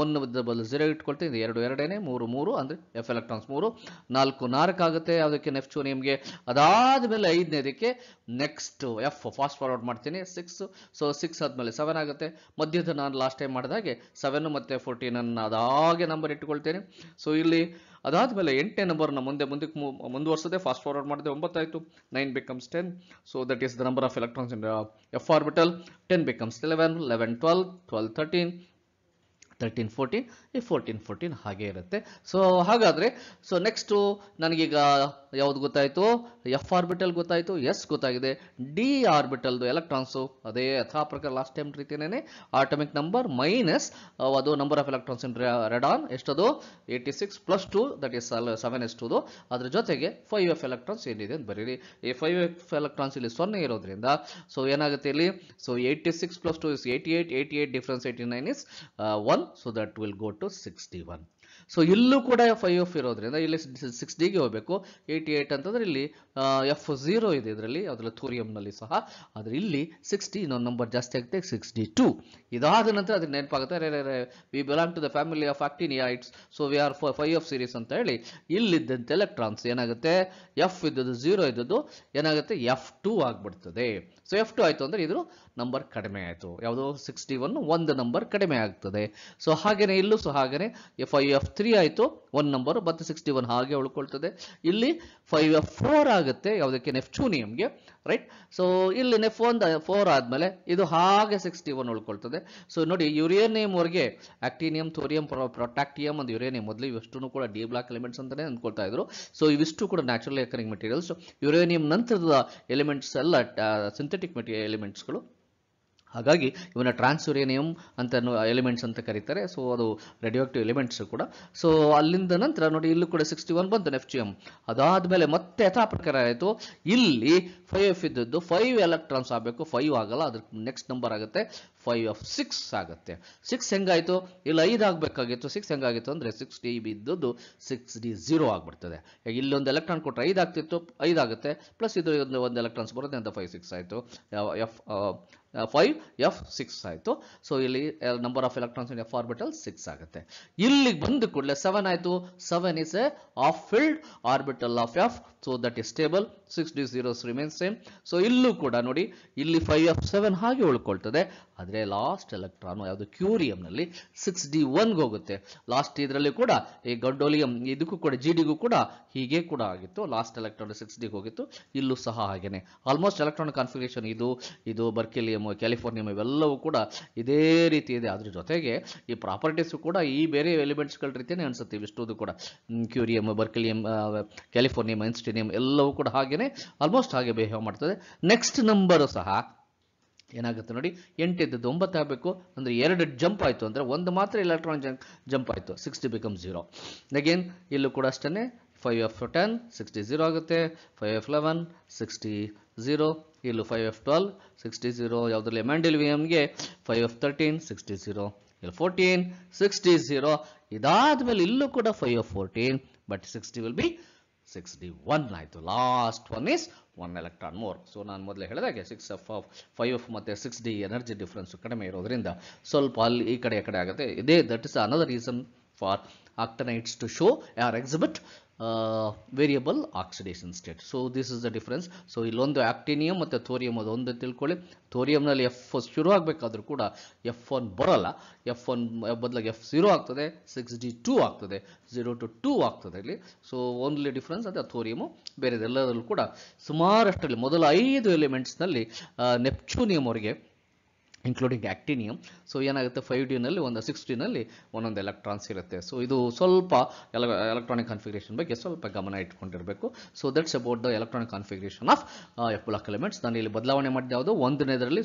ಒನ್ ಬದಲು ಝೀರೋ ಇಟ್ಕೊಳ್ತೀನಿ ಎರಡು ಎರಡನೇ ಮೂರು ಮೂರು ಅಂದರೆ ಎಫ್ ಎಲೆಕ್ಟ್ರಾನ್ಸ್ ಮೂರು ನಾಲ್ಕು ನಾಲ್ಕು ಆಗುತ್ತೆ ಅದಕ್ಕೆ ನೆಫ್ಚು ನಿಮಗೆ ಅದಾದ ಮೇಲೆ ಐದನೇದಕ್ಕೆ ನೆಕ್ಸ್ಟ್ ಎಫ್ ಫಾಸ್ಟ್ ಫಾರ್ವರ್ಡ್ ಮಾಡ್ತೀನಿ ಸಿಕ್ಸ್ ಸೊ ಸಿಕ್ಸ್ ಆದಮೇಲೆ ಸೆವೆನ್ ಆಗುತ್ತೆ ಮಧ್ಯದ ನಾನು ಲಾಸ್ಟ್ ಟೈಮ್ ಮಾಡಿದಾಗೆ ಸೆವೆನ್ ಮತ್ತು ಫೋರ್ಟೀನನ್ನು ಅದಾಗೆ ನಂಬರ್ ಇಟ್ಕೊಳ್ತೇನೆ ಸೊ ಇಲ್ಲಿ ಅದಾದಮೇಲೆ ಎಂಟನೇ ನಂಬರ್ನ ಮುಂದೆ ಮುಂದಕ್ಕೆ ಮುಂದುವರ್ಸದೆ ಫಾಸ್ಟ್ ಫಾರ್ವರ್ಡ್ ಮಾಡಿದೆ ಒಂಬತ್ತಾಯಿತು nine becomes ten so that is the number of electrons in F orbital ten becomes eleven eleven twelve twelve thirteen thirteen fourteen ಈ ಫೋರ್ಟೀನ್ ಫೋರ್ಟೀನ್ ಹಾಗೆ ಇರುತ್ತೆ ಸೊ ಹಾಗಾದರೆ ಸೊ ನೆಕ್ಸ್ಟು ನನಗೀಗ ಯಾವುದು ಗೊತ್ತಾಯಿತು ಎಫ್ ಆರ್ಬಿಟಲ್ ಗೊತ್ತಾಯಿತು ಎಸ್ ಗೊತ್ತಾಗಿದೆ ಡಿ ಆರ್ಬಿಟಲ್ದು ಎಲೆಕ್ಟ್ರಾನ್ಸು ಅದೇ ಯಥಾ ಪ್ರಕಾರ ಲಾಸ್ಟ್ ಟೈಮ್ ರೀತಿಯೇ ಆಟಮಿಕ್ ನಂಬರ್ ಮೈನಸ್ ಅದು number of electrons in radon ಎಷ್ಟದು eighty six plus two that is seven S ಟುದು ಅದ್ರ ಜೊತೆಗೆ ಫೈವ್ ಎಫ್ ಎಲೆಕ್ಟ್ರಾನ್ಸ್ ಏನಿದೆ ಅಂತ ಬರೀರಿ ಈ ಫೈವ್ ಎಫ್ ಎಲೆಕ್ಟ್ರಾನ್ಸ್ ಇಲ್ಲಿ ಸೊನ್ನೆ ಇರೋದ್ರಿಂದ ಸೊ ಏನಾಗುತ್ತೆ ಇಲ್ಲಿ so eighty six plus two is eighty eight eighty eight difference eighty nine is one so that will go to 61 so ಇಲ್ಲೂ ಕೂಡ ಎಫ್ ಐ ಎಫ್ ಇರೋದ್ರಿಂದ ಇಲ್ಲಿ ಸಿಕ್ಸ್ ಡಿಗೆ ಹೋಗಬೇಕು ಏಯ್ಟಿ ಏಟ್ ಅಂತಂದ್ರೆ ಇಲ್ಲಿ ಎಫ್ ಝೀರೋ ಇದೆ ಇದರಲ್ಲಿ ಅದರಲ್ಲಿ ಥೂರಿಯಂನಲ್ಲಿ ಸಹ ಆದ್ರೆ ಇಲ್ಲಿ ಸಿಕ್ಸ್ಟಿ ಇನ್ನೊಂದು ನಂಬರ್ ಜಾಸ್ತಿ ಆಗುತ್ತೆ ಸಿಕ್ಸ್ ಡಿ ಟು ಇದಾದ ನಂತರ ಅದಕ್ಕೆ ನೆನಪಾಗುತ್ತೆ we belong to the family of actinia it's so we are five of series ಅಂತ ಹೇಳಿ ಇಲ್ಲಿದ್ದಂತೆ ಎಲೆಕ್ಟ್ರಾನ್ಸ್ ಏನಾಗುತ್ತೆ ಎಫ್ ಇದ್ದದ್ದು ಝೀರೋ ಇದ್ದದ್ದು ಏನಾಗುತ್ತೆ ಎಫ್ ಟು ಆಗ್ಬಿಡ್ತದೆ ಸೊ ಎಫ್ ಟು ಆಯಿತು ಅಂದರೆ ಇದ್ರ ನಂಬರ್ ಕಡಿಮೆ ಆಯಿತು ಯಾವುದೋ ಸಿಕ್ಸ್ಟಿ ಒನ್ ಒಂದು ನಂಬರ್ ಕಡಿಮೆ ಆಗ್ತದೆ ಸೊ ಹಾಗೆಯೇ ಇಲ್ಲೂ ಸಹ ಹಾಗೆಯೇ ಎಫ್ ಐ ಎಫ್ ತ್ರೀ ಆಯಿತು ಒನ್ ನಂಬರ್ ಮತ್ತೆ ಸಿಕ್ಸ್ಟಿ ಒನ್ ಹಾಗೆ ಉಳ್ಕೊಳ್ತದೆ ಇಲ್ಲಿ ಫೈವ್ ಫೋರ್ ಆಗುತ್ತೆ ಯಾವುದಕ್ಕೆ ನೆಫ್ಚೂನಿಯಂಗೆ ರೈಟ್ ಸೊ ಇಲ್ಲಿ ನೆಫ್ ಒನ್ ಫೋರ್ ಆದಮೇಲೆ ಇದು ಹಾಗೆ ಸಿಕ್ಸ್ಟಿ ಒನ್ ಉಳ್ಕೊಳ್ತದೆ ಸೊ ನೋಡಿ ಯುರೇನಿಯಂವರೆಗೆ ಆಕ್ಟಿನಿಯಂ ಥೋರಿಯಂ ಪ್ರೊಟ್ಯಾಕ್ಟಿಯಂ ಒಂದು ಯುರೇನಿಯಂ ಮೊದಲು ಇವಷ್ಟು ಕೂಡ ಡಿ ಬ್ಲಾಕ್ ಎಲಿಮೆಂಟ್ಸ್ ಅಂತಲೇ ಅಂದ್ಕೊಳ್ತಾ ಇದ್ರು ಸೊ ಇವಿಷ್ಟು ಕೂಡ ನ್ಯಾಚುರಲ್ ಅಕರಿಂಗ್ ಮೆಟೀರಿಯಲ್ಸ್ ಯುರೇನಿಯಂ ನಂತರದ ಎಲಿಮೆಂಟ್ಸ್ ಎಲ್ಲ ಸಿಂಥೆಟಿಕ್ ಮೆಟೀರಿಯಲ್ ಎಲಿಮೆಂಟ್ಸ್ಗಳು ಹಾಗಾಗಿ ಇವನ್ನ ಟ್ರಾನ್ಸ್ಯುರೇನಿಯಂ ಅಂತ ಎಲಿಮೆಂಟ್ಸ್ ಅಂತ ಕರೀತಾರೆ ಸೊ ಅದು ರೇಡಿಯೋ ಆಕ್ಟಿವ್ ಎಲಿಮೆಂಟ್ಸ್ ಕೂಡ ಸೊ ಅಲ್ಲಿಂದ ನಂತರ ನೋಡಿ ಇಲ್ಲೂ ಕೂಡ ಸಿಕ್ಸ್ಟಿ ಒನ್ ಬಂತು ಎಮ್ ಅದಾದ್ಮೇಲೆ ಮತ್ತೆ ಯಥಾ ಪ್ರಕಾರ ಆಯಿತು ಇಲ್ಲಿ ಫೈವ್ ಎಫ್ ಇದ್ದದ್ದು ಫೈವ್ ಎಲೆಕ್ಟ್ರಾನ್ಸ್ ಆಗಬೇಕು ಫೈವ್ ಆಗಲ್ಲ ಅದ್ರ ನೆಕ್ಸ್ಟ್ ನಂಬರ್ ಆಗುತ್ತೆ ಫೈವ್ ಆಫ್ ಸಿಕ್ಸ್ ಆಗುತ್ತೆ ಸಿಕ್ಸ್ ಹೆಂಗಾಯಿತು ಇಲ್ಲ ಐದು ಆಗಬೇಕಾಗಿತ್ತು ಸಿಕ್ಸ್ ಹೆಂಗಾಗಿತ್ತು ಅಂದರೆ ಸಿಕ್ಸ್ ಡಿ ಬಿ ಇದ್ದದ್ದು ಸಿಕ್ಸ್ ಡಿ ಝೀರೋ ಆಗಿಬಿಡ್ತದೆ ಇಲ್ಲೊಂದು ಎಲೆಕ್ಟ್ರಾನ್ ಕೊಟ್ಟರೆ ಐದು ಆಗ್ತಿತ್ತು ಐದು ಆಗುತ್ತೆ ಪ್ಲಸ್ ಇದು ಒಂದು ಒಂದು ಎಲೆಕ್ಟ್ರಾನ್ಸ್ ಬರುತ್ತೆ ಅಂತ ಫೈವ್ ಸಿಕ್ಸ್ ಆಯಿತು ಎಫ್ ಫೈವ್ ಎಫ್ ಸಿಕ್ಸ್ ಆಯಿತು ಸೊ ಇಲ್ಲಿ number of electrons in F orbital six ಆಗುತ್ತೆ ಇಲ್ಲಿಗೆ ಬಂದ ಕೂಡಲೇ ಸೆವೆನ್ ಆಯಿತು seven is a of filled orbital of F so that is stable six D zeros remain same so ಇಲ್ಲೂ ಕೂಡ ನೋಡಿ ಇಲ್ಲಿ ಫೈವ್ ಆಫ್ ಸೆವೆನ್ ಹಾಗೆ ಉಳ್ಕೊಳ್ತದೆ ಆದರೆ ಲಾಸ್ಟ್ ಎಲೆಕ್ಟ್ರಾನು ಯಾವುದು ಕ್ಯೂರಿಯಂನಲ್ಲಿ ಸಿಕ್ಸ್ ಡಿ ಒನ್ಗೆ ಹೋಗುತ್ತೆ ಲಾಸ್ಟ್ ಇದರಲ್ಲಿ ಕೂಡ ಈ ಗಡ್ಡೋಲಿಯಂ ಇದಕ್ಕೂ ಕೂಡ ಜಿ ಡಿಗೂ ಕೂಡ ಹೀಗೆ ಕೂಡ ಆಗಿತ್ತು ಲಾಸ್ಟ್ ಎಲೆಕ್ಟ್ರಾನ್ ಸಿಕ್ಸ್ ಡಿಗೆ ಹೋಗಿತ್ತು ಇಲ್ಲೂ ಸಹ ಹಾಗೇನೆ ಆಲ್ಮೋಸ್ಟ್ ಎಲೆಕ್ಟ್ರಾನಿಕ್ ಕಾನ್ಫಿಗ್ರೇಷನ್ ಇದು ಇದು ಬರ್ಕೆಲಿಯಂ ಕ್ಯಾಲಿಫೋರ್ನಿಯಂ ಇವೆಲ್ಲವೂ ಕೂಡ ಇದೇ ರೀತಿ ಇದೆ ಅದ್ರ ಜೊತೆಗೆ ಈ ಪ್ರಾಪರ್ಟೀಸು ಕೂಡ ಈ ಬೇರೆ ಎಲಿಮೆಂಟ್ಸ್ಗಳ ರೀತಿಯೇ ಅನಿಸುತ್ತೆ ಇಷ್ಟೋದು ಕೂಡ curium berkelium californium institute platinum ಎಲ್ಲವೂ ಕೂಡ ಹಾಗೆಯೇ ಆಲ್ಮೋಸ್ಟ್ ಹಾಗೆ ಬಿಹೇವ್ ಮಾಡ್ತದೆ ನೆಕ್ಸ್ಟ್ ನಂಬರು ಸಹ ಏನಾಗುತ್ತೆ ನೋಡಿ ಎಂಟಿದ್ದದ್ದು ಒಂಬತ್ತು ಆಗಬೇಕು ಅಂದರೆ ಎರಡು ಜಂಪ್ ಆಯಿತು ಅಂದರೆ ಒಂದು ಮಾತ್ರ ಎಲೆಕ್ಟ್ರಾನ್ ಜಂಪ್ ಜಂಪ್ ಆಯಿತು ಸಿಕ್ಸ್ಟಿ ಬಿಕಮ್ ಝೀರೋ ಅಗೇನ್ ಇಲ್ಲೂ ಕೂಡ ಅಷ್ಟೇ five F ten sixty zero ಆಗುತ್ತೆ five F eleven sixty zero ಇಲ್ಲೂ five F twelve sixty zero ಯಾವುದ್ರಲ್ಲಿ ಮ್ಯಾಂಡಿಲ್ ವಿ ಎಮ್ಗೆ five F thirteen sixty zero ಇಲ್ಲಿ ಫೋರ್ಟೀನ್ ಸಿಕ್ಸ್ಟಿ ಝೀರೋ ಇದಾದ ಮೇಲೆ ಇಲ್ಲೂ ಕೂಡ five F fourteen but sixty will be six D one ಆಯಿತು last one is one electron more so ನಾನು ಮೊದಲೇ ಹೇಳಿದಾಗೆ six F of five F ಮತ್ತು ಸಿಕ್ಸ್ ಡಿ ಎನರ್ಜಿ ಡಿಫ್ರೆನ್ಸು ಕಡಿಮೆ ಇರೋದ್ರಿಂದ ಸ್ವಲ್ಪ ಅಲ್ಲಿ ಈ ಕಡೆ ಕಡೆ ಆಗುತ್ತೆ ಇದೇ that is another reason for actinides to show or exhibit variable oxidation state so this is the difference so ಇಲ್ಲೊಂದು ಆಕ್ಟಿನಿಯಂ ಮತ್ತು ಥೋರಿಯಂ ಅದೊಂದು ತಿಳ್ಕೊಳ್ಳಿ ಥೋರಿಯಂನಲ್ಲಿ ಎಫ್ ಶುರು ಆಗಬೇಕಾದ್ರೂ ಕೂಡ ಎಫ್ ಒನ್ ಬರೋಲ್ಲ ಎಫ್ ಒನ್ ಬದಲಾಗಿ ಎಫ್ ಝೀರೋ ಆಗ್ತದೆ ಸಿಕ್ಸ್ ಡಿ ಟೂ ಆಗ್ತದೆ ಝೀರೋ ಟು ಟೂ ಆಗ್ತದೆ ಇಲ್ಲಿ ಸೊ ಓನ್ಲಿ ಡಿಫ್ರೆನ್ಸ್ ಅದೇ ಥೋರಿಯಮು ಬೇರೆದೆಲ್ಲದರಲ್ಲೂ ಕೂಡ ಸುಮಾರಷ್ಟರಲ್ಲಿ ಮೊದಲ ಐದು ಎಲಿಮೆಂಟ್ಸ್ನಲ್ಲಿ ನೆಪ್ಚೂನಿಯಂ ಅವರಿಗೆ ಇನ್ಕ್ಲೂಡಿಂಗ್ ಆ್ಯಕ್ಟಿನಿಯಮ್ ಸೊ ಏನಾಗುತ್ತೆ ಫೈವ್ ಡಿನಲ್ಲಿ ಒಂದು ಸಿಕ್ಸ್ ಡಿನಲ್ಲಿ ಒಂದೊಂದು ಎಲೆಕ್ಟ್ರಾನ್ಸ್ ಇರುತ್ತೆ ಸೊ ಇದು ಸ್ವಲ್ಪ ಎಲೆ ಎಲೆಕ್ಟ್ರಾನಿಕ್ ಕಾನ್ಫಿಗರೇಷನ್ ಬಗ್ಗೆ ಸ್ವಲ್ಪ ಗಮನ ಇಟ್ಕೊಂಡಿರಬೇಕು so that's about the electronic configuration of F block elements ನಾನು ಇಲ್ಲಿ ಬದಲಾವಣೆ ಮಾಡಿದೆ ಯಾವುದು ಒಂದನೇದರಲ್ಲಿ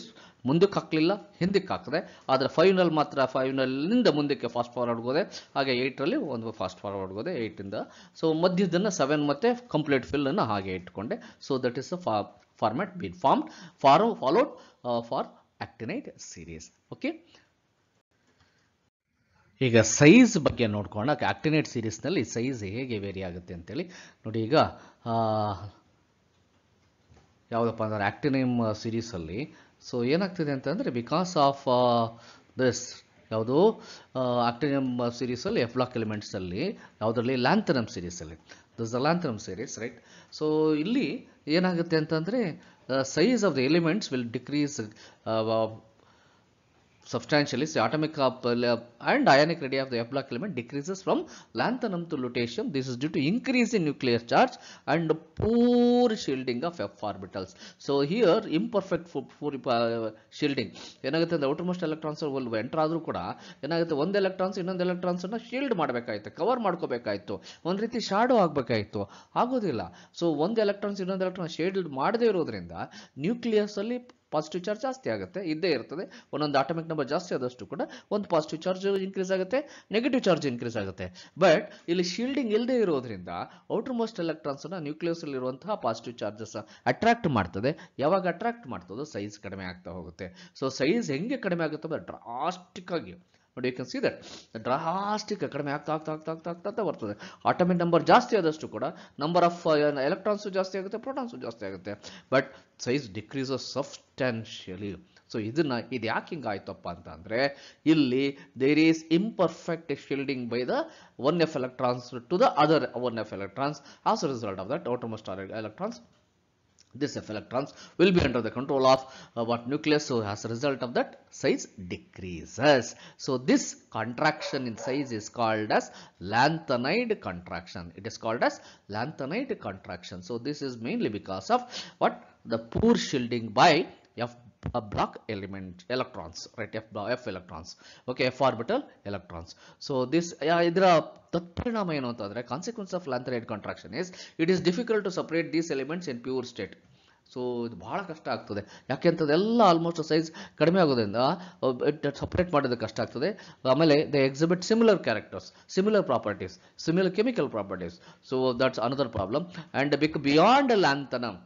ಮುಂದಕ್ಕೆ ಹಾಕಲಿಲ್ಲ ಹಿಂದಕ್ಕೆ ಹಾಕಿದೆ ಆದರೆ ಫೈವ್ನಲ್ಲಿ ಮಾತ್ರ ಫೈವ್ನಲ್ಲಿಂದ ಮುಂದಕ್ಕೆ ಫಾಸ್ಟ್ ಫಾರ್ವರ್ಡ್ ಹೋದೆ ಹಾಗೆ ಏಯ್ಟ್ರಲ್ಲಿ ಒಂದು ಫಾಸ್ಟ್ ಫಾರ್ವರ್ಡ್ ಹೋದೆ ಏಯ್ಟಿಂದ ಸೊ ಮಧ್ಯದನ್ನು ಸೆವೆನ್ ಮತ್ತು ಕಂಪ್ಲೀಟ್ ಫಿಲ್ಲನ್ನು ಹಾಗೆ ಇಟ್ಕೊಂಡೆ so that is a for format been form for followed for actinide series okay ಈಗ ಸೈಜ್ ಬಗ್ಗೆ ನೋಡ್ಕೊಂಡ ಆಕ್ಟಿನೇಟ್ ಸೀರೀಸ್ನಲ್ಲಿ ಸೈಜ್ ಹೇಗೆ ವೇರಿ ಆಗುತ್ತೆ ಅಂತೇಳಿ ನೋಡಿ ಈಗ ಯಾವುದಪ್ಪ ಅಂದರೆ ಸೀರೀಸ್ ಸೀರೀಸಲ್ಲಿ ಸೊ ಏನಾಗ್ತಿದೆ ಅಂತಂದರೆ ಬಿಕಾಸ್ ಆಫ್ ದಿಸ್ ಯಾವುದು ಆಕ್ಟಿನಿಯಮ್ ಸೀರೀಸಲ್ಲಿ ಎಫ್ಲಾಕ್ ಅಲ್ಲಿ ಯಾವುದರಲ್ಲಿ ಲ್ಯಾಂಥನಮ್ ಸೀರೀಸಲ್ಲಿ this the lanthanum series right so ಇಲ್ಲಿ ಏನಾಗುತ್ತೆ ಅಂತಂದರೆ the size of the elements will decrease uh, substantially. So atomic up, uh, and ionic radius of the F block element decreases from lanthanum to lutetium. This is due to increase in nuclear charge and poor shielding of F orbitals. So here imperfect poor uh, shielding. the outermost electrons will enter adru kuda. one electrons innond electrons na shield madbekayitu cover madkobekayitu. One rithi shadow agbekayitu. Agodilla. So one electrons innond electrons shielded madde irodrinda nucleus alli positive charge ಜಾಸ್ತಿ ಆಗುತ್ತೆ ಇದ್ದೇ ಇರ್ತದೆ ಒಂದೊಂದು atomic number ಜಾಸ್ತಿ ಆದಷ್ಟು ಕೂಡ ಒಂದು positive charge increase ಆಗುತ್ತೆ ನೆಗೆಟಿವ್ ಚಾರ್ಜ್ ಇನ್ಕ್ರೀಸ್ ಆಗುತ್ತೆ ಬಟ್ ಇಲ್ಲಿ ಶೀಲ್ಡಿಂಗ್ ಇಲ್ಲದೆ ಇರೋದ್ರಿಂದ ಔಟರ್ ಮೋಸ್ಟ್ ಎಲೆಕ್ಟ್ರಾನ್ಸ್ ನ್ಯೂಕ್ಲಿಯಸ್ ಇರುವಂತಹ ಪಾಸಿಟಿವ್ ಚಾರ್ಜಸ್ ಅಟ್ರಾಕ್ಟ್ ಮಾಡ್ತದೆ ಯಾವಾಗ ಅಟ್ರಾಕ್ಟ್ ಮಾಡ್ತದೋ ಸೈಜ್ ಕಡಿಮೆ ಆಗ್ತಾ ಹೋಗುತ್ತೆ ಸೊ ಸೈಜ್ ಹೆಂಗೆ ಕಡಿಮೆ ಆಗುತ್ತೆ ಡ್ರಾಸ್ಟಿಕ್ ಆಗಿ but you can see that drastic ಕಡಿಮೆ ಆಗ್ತಾ ಆಗ್ತಾ ಆಗ್ತಾ ಆಗ್ತಾ ಆಗ್ತಾ ಬರ್ತದೆ ಆಟಮಿಕ್ ನಂಬರ್ ಜಾಸ್ತಿ ಆದಷ್ಟು ಕೂಡ ನಂಬರ್ ಆಫ್ ಎಲೆಕ್ಟ್ರಾನ್ಸು ಜಾಸ್ತಿ ಆಗುತ್ತೆ ಪ್ರೋಟಾನ್ಸು ಜಾಸ್ತಿ ಆಗುತ್ತೆ but size decrease substantially so ಇದನ್ನ ಇದು ಯಾಕೆ ಹಿಂಗಾಯ್ತಪ್ಪ ಅಂತ ಅಂದ್ರೆ ಇಲ್ಲಿ there is imperfect shielding by the one F electrons to the other one F electrons as a result of that outermost electrons this f electrons will be under the control of uh, what nucleus so as a result of that size decreases so this contraction in size is called as lanthanide contraction it is called as lanthanide contraction so this is mainly because of what the poor shielding by f a uh, block element electrons right f block f electrons okay f orbital electrons so this ಇದರ ತತ್ಪರಿಣಾಮ ಏನು ಅಂತಂದ್ರೆ consequence of lanthanide contraction is it is difficult to separate these elements in so ಇದು ಭಾಳ ಕಷ್ಟ ಆಗ್ತದೆ ಯಾಕೆ ಅಂತದೆಲ್ಲ almost size ಕಡಿಮೆ ಆಗೋದ್ರಿಂದ ಸಪ್ರೇಟ್ ಮಾಡೋದಕ್ಕೆ ಕಷ್ಟ ಆಗ್ತದೆ ಆಮೇಲೆ the exhibit similar characters similar properties similar chemical properties so that's another problem and big beyond lanthanum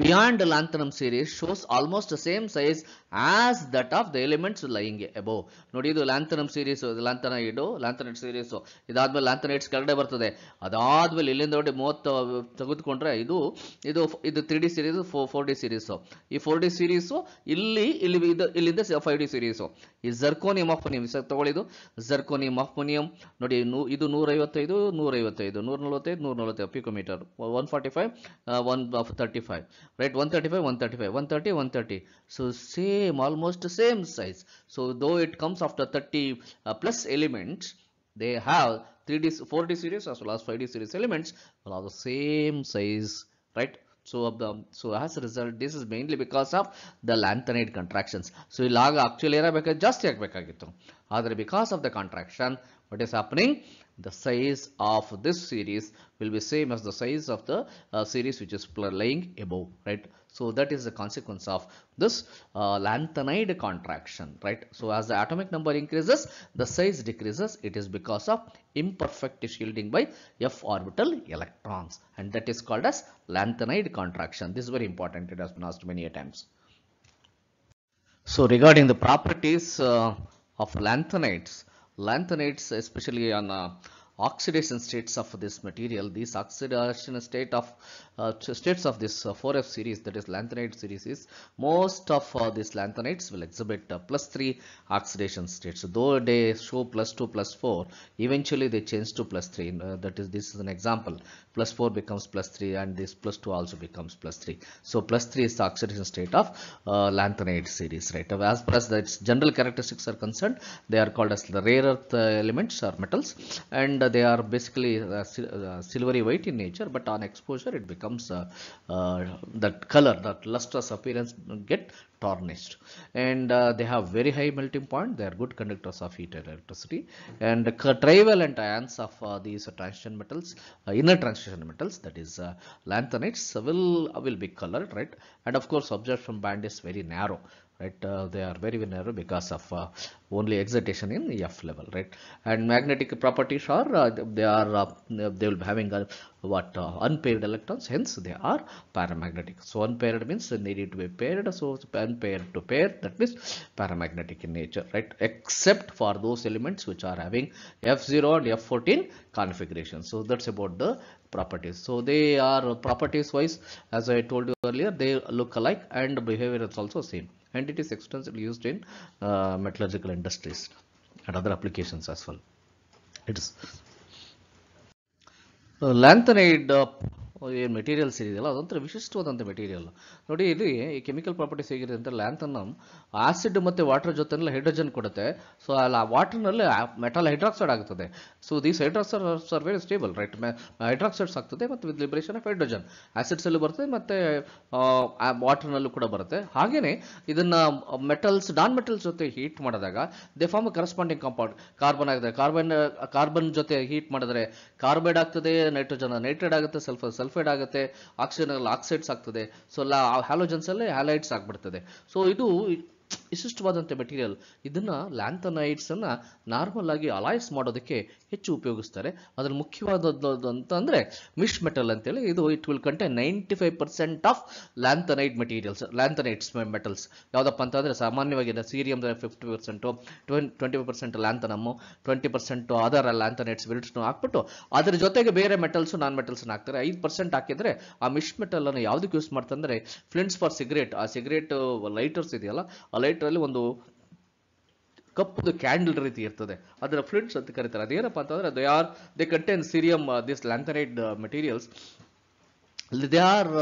beyond lanthanum series shows almost same size as that of the elements lying above ನೋಡಿ ಇದು lanthanum series ಲ್ಯಾಂಥನ ಇಡು ಲ್ಯಾಂಥನೈಟ್ series ಇದಾದ್ಮೇಲೆ lanthanides ಕರಡೆ ಬರ್ತದೆ ಅದಾದ್ಮೇಲೆ ಇಲ್ಲಿಂದ ನೋಡಿ ಮೂವತ್ತು ತೆಗೆದುಕೊಂಡ್ರೆ ಇದು ಇದು ಇದು three D series four four D series ಈ ಫೋರ್ ಡಿ ಸೀರೀಸು ಇಲ್ಲಿ ಇಲ್ಲಿ ಇದು ಇಲ್ಲಿಂದ ಫೈವ್ ಡಿ ಸೀರೀಸು ಈ ಜರ್ಕೋನಿಯಂ ಆಫ್ ಮೊನಿಯಂ ತಗೊಳ್ಳಿದು ಜರ್ಕೋನಿಯಂ ಆಫ್ ಮೊನಿಯಂ ನೋಡಿ ಇದು ನೂರೈವತ್ತೈದು ನೂರೈವತ್ತೈದು ನೂರ ನಲವತ್ತೈದು ನೂರ ನಲ್ವತ್ತೈದು picometre one forty five one thirty five right one thirty five one thirty five one thirty one thirty so same same almost same size so though it comes after 30 uh, plus elements they have 3d 4d series as well as 5d series elements will have the same size right so the so as a result this is mainly because of the lanthanide contractions so log actually ಇರಬೇಕು ಜಾಸ್ತಿ ಆಗಬೇಕಾಗಿತ್ತು ಆದರೆ because of the contraction what is happening the size of this series will be same as the size of the uh, series which is lying above right so that is the consequence of this uh, lanthanide contraction right so as the atomic number increases the size decreases it is because of imperfect shielding by f orbital electrons and that is called as lanthanide contraction this is very important it has been asked many times so regarding the properties uh, of lanthanides lanthanides especially on uh, oxidation states of this material these oxidation state of uh, states of this uh, 4f series that is lanthanide series is most of uh, these lanthanides will exhibit uh, plus 3 oxidation states so though they show plus 2 plus 4 eventually they change to plus 3 uh, that is this is an example plus 4 becomes plus 3 and this plus 2 also becomes plus 3 so plus 3 is the oxidation state of uh, lanthanide series right as far as its general characteristics are concerned they are called as the rare earth elements or metals and they are basically uh, uh, silvery white in nature but on exposure it becomes uh, that color that lustrous appearance get tarnished and they have very high melting point they are good conductors of heat and electricity and the trivalent ions of these transition metals inner transition metals that is lanthanides will will be colored right and of course absorption band is very narrow right uh, they are very narrow because of uh, only excitation in f level right and magnetic properties are uh, they are uh, they will be having a uh, what uh, unpaired electrons hence they are paramagnetic so unpaired means they need to be paired so unpaired to pair that means paramagnetic in nature right except for those elements which are having f0 and f14 configuration so that's about the properties so they are properties wise as i told you earlier they look alike and behavior is also same and it is extensively used in uh, metallurgical industries and other applications as well. It is uh, lanthanide uh, ಏನು materials ಇದೆಯಲ್ಲ ಅದೊಂಥರ ವಿಶಿಷ್ಟವಾದಂಥ material ನೋಡಿ ಇಲ್ಲಿ ಈ chemical properties ಹೇಗಿದೆ ಅಂದರೆ lanthanum acid ಮತ್ತು water ಜೊತೆನೆಲ್ಲ ಹೈಡ್ರೋಜನ್ ಕೊಡುತ್ತೆ ಸೊ ಅಲ್ಲಿ ಆ ವಾಟರ್ನಲ್ಲಿ ಮೆಟಲ್ ಹೈಡ್ರಾಕ್ಸೈಡ್ ಆಗ್ತದೆ so these hydroxide are very stable right hydroxides ಆಗ್ತದೆ ಮತ್ತು ವಿತ್ ಲಿಬ್ರೇಷನ್ ಆಫ್ ಹೈಡ್ರೋಜನ್ ಆಸಿಡ್ಸಲ್ಲೂ ಬರುತ್ತೆ ಮತ್ತು ವಾಟರ್ನಲ್ಲೂ ಕೂಡ ಬರುತ್ತೆ ಹಾಗೆಯೇ ಇದನ್ನು ಮೆಟಲ್ಸ್ ನಾನ್ ಮೆಟಲ್ಸ್ ಜೊತೆ ಹೀಟ್ ಮಾಡಿದಾಗ they form corresponding compound carbon ಆಗಿದೆ ಕಾರ್ಬನ್ ಕಾರ್ಬನ್ ಜೊತೆ ಹೀಟ್ ಮಾಡಿದ್ರೆ ಕಾರ್ಬೈಡ್ ಆಗ್ತದೆ ನೈಟ್ರೋಜನ್ ನೈಟ್ರೇಡ್ ಆಗುತ್ತೆ ಸಲ್ಫರ್ ಸಲ್ಫೈಡ್ ಆಗುತ್ತೆ ಆಕ್ಸಿಜನ್ ಅಲ್ಲಿ ಆಕ್ಸೈಡ್ಸ್ ಆಗ್ತದೆ ಸೊ ಲಾ ಹ್ಯಾಲೋಜನ್ಸ್ ಅಲ್ಲಿ ಹ್ಯಾಲೈಟ್ಸ್ ಆಗ್ಬಿಡ್ತದೆ ಸೊ ಇದು ವಿಶಿಷ್ಟವಾದಂಥ ಮೆಟೀರಿಯಲ್ ಇದನ್ನ ಲ್ಯಾಂಥನೈಟ್ಸ್ ಅನ್ನ ನಾರ್ಮಲ್ ಆಗಿ ಅಲಾಯ್ಸ್ ಮಾಡೋದಕ್ಕೆ ಹೆಚ್ಚು ಉಪಯೋಗಿಸ್ತಾರೆ ಅದ್ರಲ್ಲಿ ಮುಖ್ಯವಾದದ್ದು ಅಂತಂದರೆ ಮಿಶ್ ಮೆಟಲ್ ಅಂತೇಳಿ ಇದು it will contain ninety five percent of lanthanide materials lanthanides metals ಯಾವುದಪ್ಪ ಅಂತಂದರೆ ಸಾಮಾನ್ಯವಾಗಿ cerium fifty percent twenty twenty five percent lanthanum twenty percent ಅದರ ಲ್ಯಾಂಥನೈಟ್ಸ್ ಬಿಲ್ಟ್ಸ್ನು ಹಾಕ್ಬಿಟ್ಟು ಅದ್ರ ಜೊತೆಗೆ ಬೇರೆ ಮೆಟಲ್ಸು ನಾನ್ ಮೆಟಲ್ಸ್ನ ಹಾಕ್ತಾರೆ ಐದು ಪರ್ಸೆಂಟ್ ಹಾಕಿದರೆ ಆ ಮಿಶ್ ಮೆಟಲನ್ನು ಯಾವುದಕ್ಕೆ ಯೂಸ್ ಮಾಡ್ತಂದರೆ ಫ್ಲಿಂಟ್ಸ್ ಫಾರ್ ಸಿಗರೇಟ್ ಆ ಸಿಗರೇಟ್ ಲೈಟರ್ಸ್ ಇದೆಯಲ್ಲ ಆ ಲೈಟ್ರಲ್ಲಿ ಒಂದು ಕಪ್ಪುದು ಕ್ಯಾಂಡಲ್ ರೀತಿ ಇರ್ತದೆ ಅದರ ಫ್ಲಿಂಟ್ಸ್ ಅಂತ ಕರೀತಾರೆ ಅದೇನಪ್ಪ ಅಂತಂದ್ರೆ they are they contain cerium this lanthanide materials they are